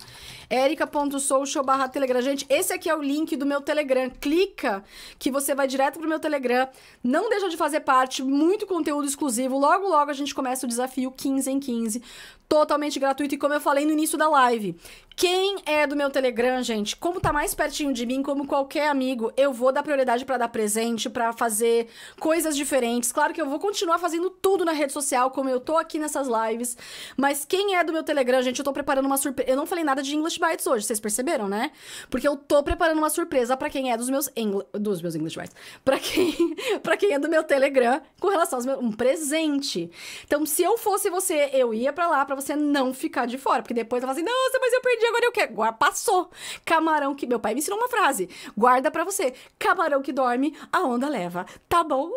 erica.social Telegram. Gente, esse aqui é o link do meu Telegram clica que você vai direto pro meu Telegram. Não deixa de fazer parte, muito conteúdo exclusivo. Logo, logo a gente começa o desafio 15 em 15, totalmente gratuito. E como eu falei no início da live, quem é do meu Telegram, gente, como tá mais pertinho de mim, como qualquer amigo, eu vou dar prioridade para dar presente, para fazer coisas diferentes. Claro que eu vou continuar fazendo tudo na rede social, como eu tô aqui nessas lives. Mas quem é do meu Telegram, gente, eu tô preparando uma surpresa. Eu não falei nada de English Bites hoje, vocês perceberam, né? Porque eu tô preparando uma surpresa para quem é dos meus, Engl dos meus English rights, para quem, [LAUGHS] pra quem é do meu Telegram, com relação aos meus, um presente. Então, se eu fosse você, eu ia para lá para você não ficar de fora, porque depois ela fala assim, nossa, mas eu perdi, agora eu quero. Agora passou. Camarão que... Meu pai me ensinou uma frase, guarda para você. Camarão que dorme, a onda leva. Tá bom?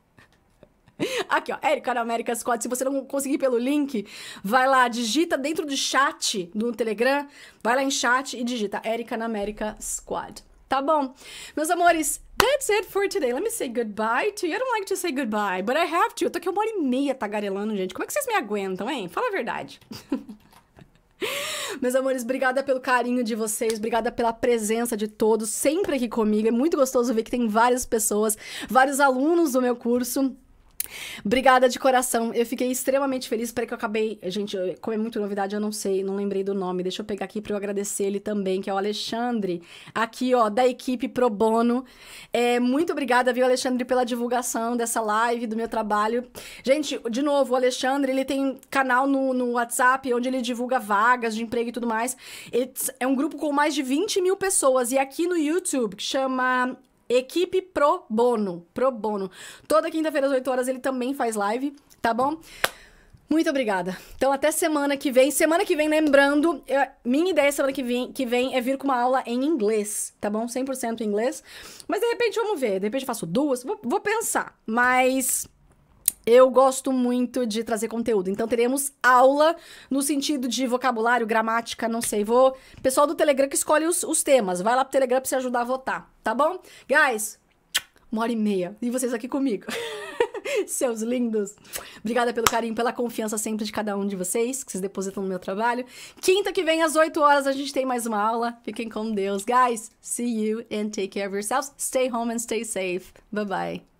[LAUGHS] Aqui, ó, Erika na América Squad Se você não conseguir pelo link, vai lá, digita dentro de chat no Telegram, vai lá em chat e digita Erika na América Squad. Tá bom. Meus amores, that's it for today. Let me say goodbye to you. I don't like to say goodbye, but I have to. Eu tô aqui uma hora e meia tagarelando, gente. Como é que vocês me aguentam, hein? Fala a verdade. [LAUGHS] Meus amores, obrigada pelo carinho de vocês, obrigada pela presença de todos, sempre aqui comigo. É muito gostoso ver que tem várias pessoas, vários alunos do meu curso. Obrigada de coração. Eu fiquei extremamente feliz. Peraí que eu acabei. Gente, como é muito novidade, eu não sei, não lembrei do nome. Deixa eu pegar aqui para eu agradecer ele também, que é o Alexandre, aqui, ó, da equipe Pro Bono. É, muito obrigada, viu, Alexandre, pela divulgação dessa live, do meu trabalho. Gente, de novo, o Alexandre, ele tem canal no, no WhatsApp onde ele divulga vagas de emprego e tudo mais. é um grupo com mais de 20 mil pessoas. E aqui no YouTube, que chama Equipe Pro Bono. Pro Bono. Toda quinta-feira às 8 horas ele também faz live, tá bom? Muito obrigada. Então, até semana que vem. Semana que vem, lembrando, eu, minha ideia é semana que vem, que vem é vir com uma aula em inglês, tá bom? 100% inglês. Mas de repente, vamos ver. De repente, eu faço duas. Vou, vou pensar. Mas eu gosto muito de trazer conteúdo. Então teremos aula no sentido de vocabulário, gramática, não sei. Vou. Pessoal do Telegram que escolhe os, os temas. Vai lá pro Telegram pra se ajudar a votar, tá bom? Guys, uma hora e meia. E vocês aqui comigo. [LAUGHS] Seus lindos. Obrigada pelo carinho, pela confiança sempre de cada um de vocês, que vocês depositam no meu trabalho. Quinta que vem, às 8 horas, a gente tem mais uma aula. Fiquem com Deus. Guys, see you and take care of yourselves. Stay home and stay safe. Bye bye.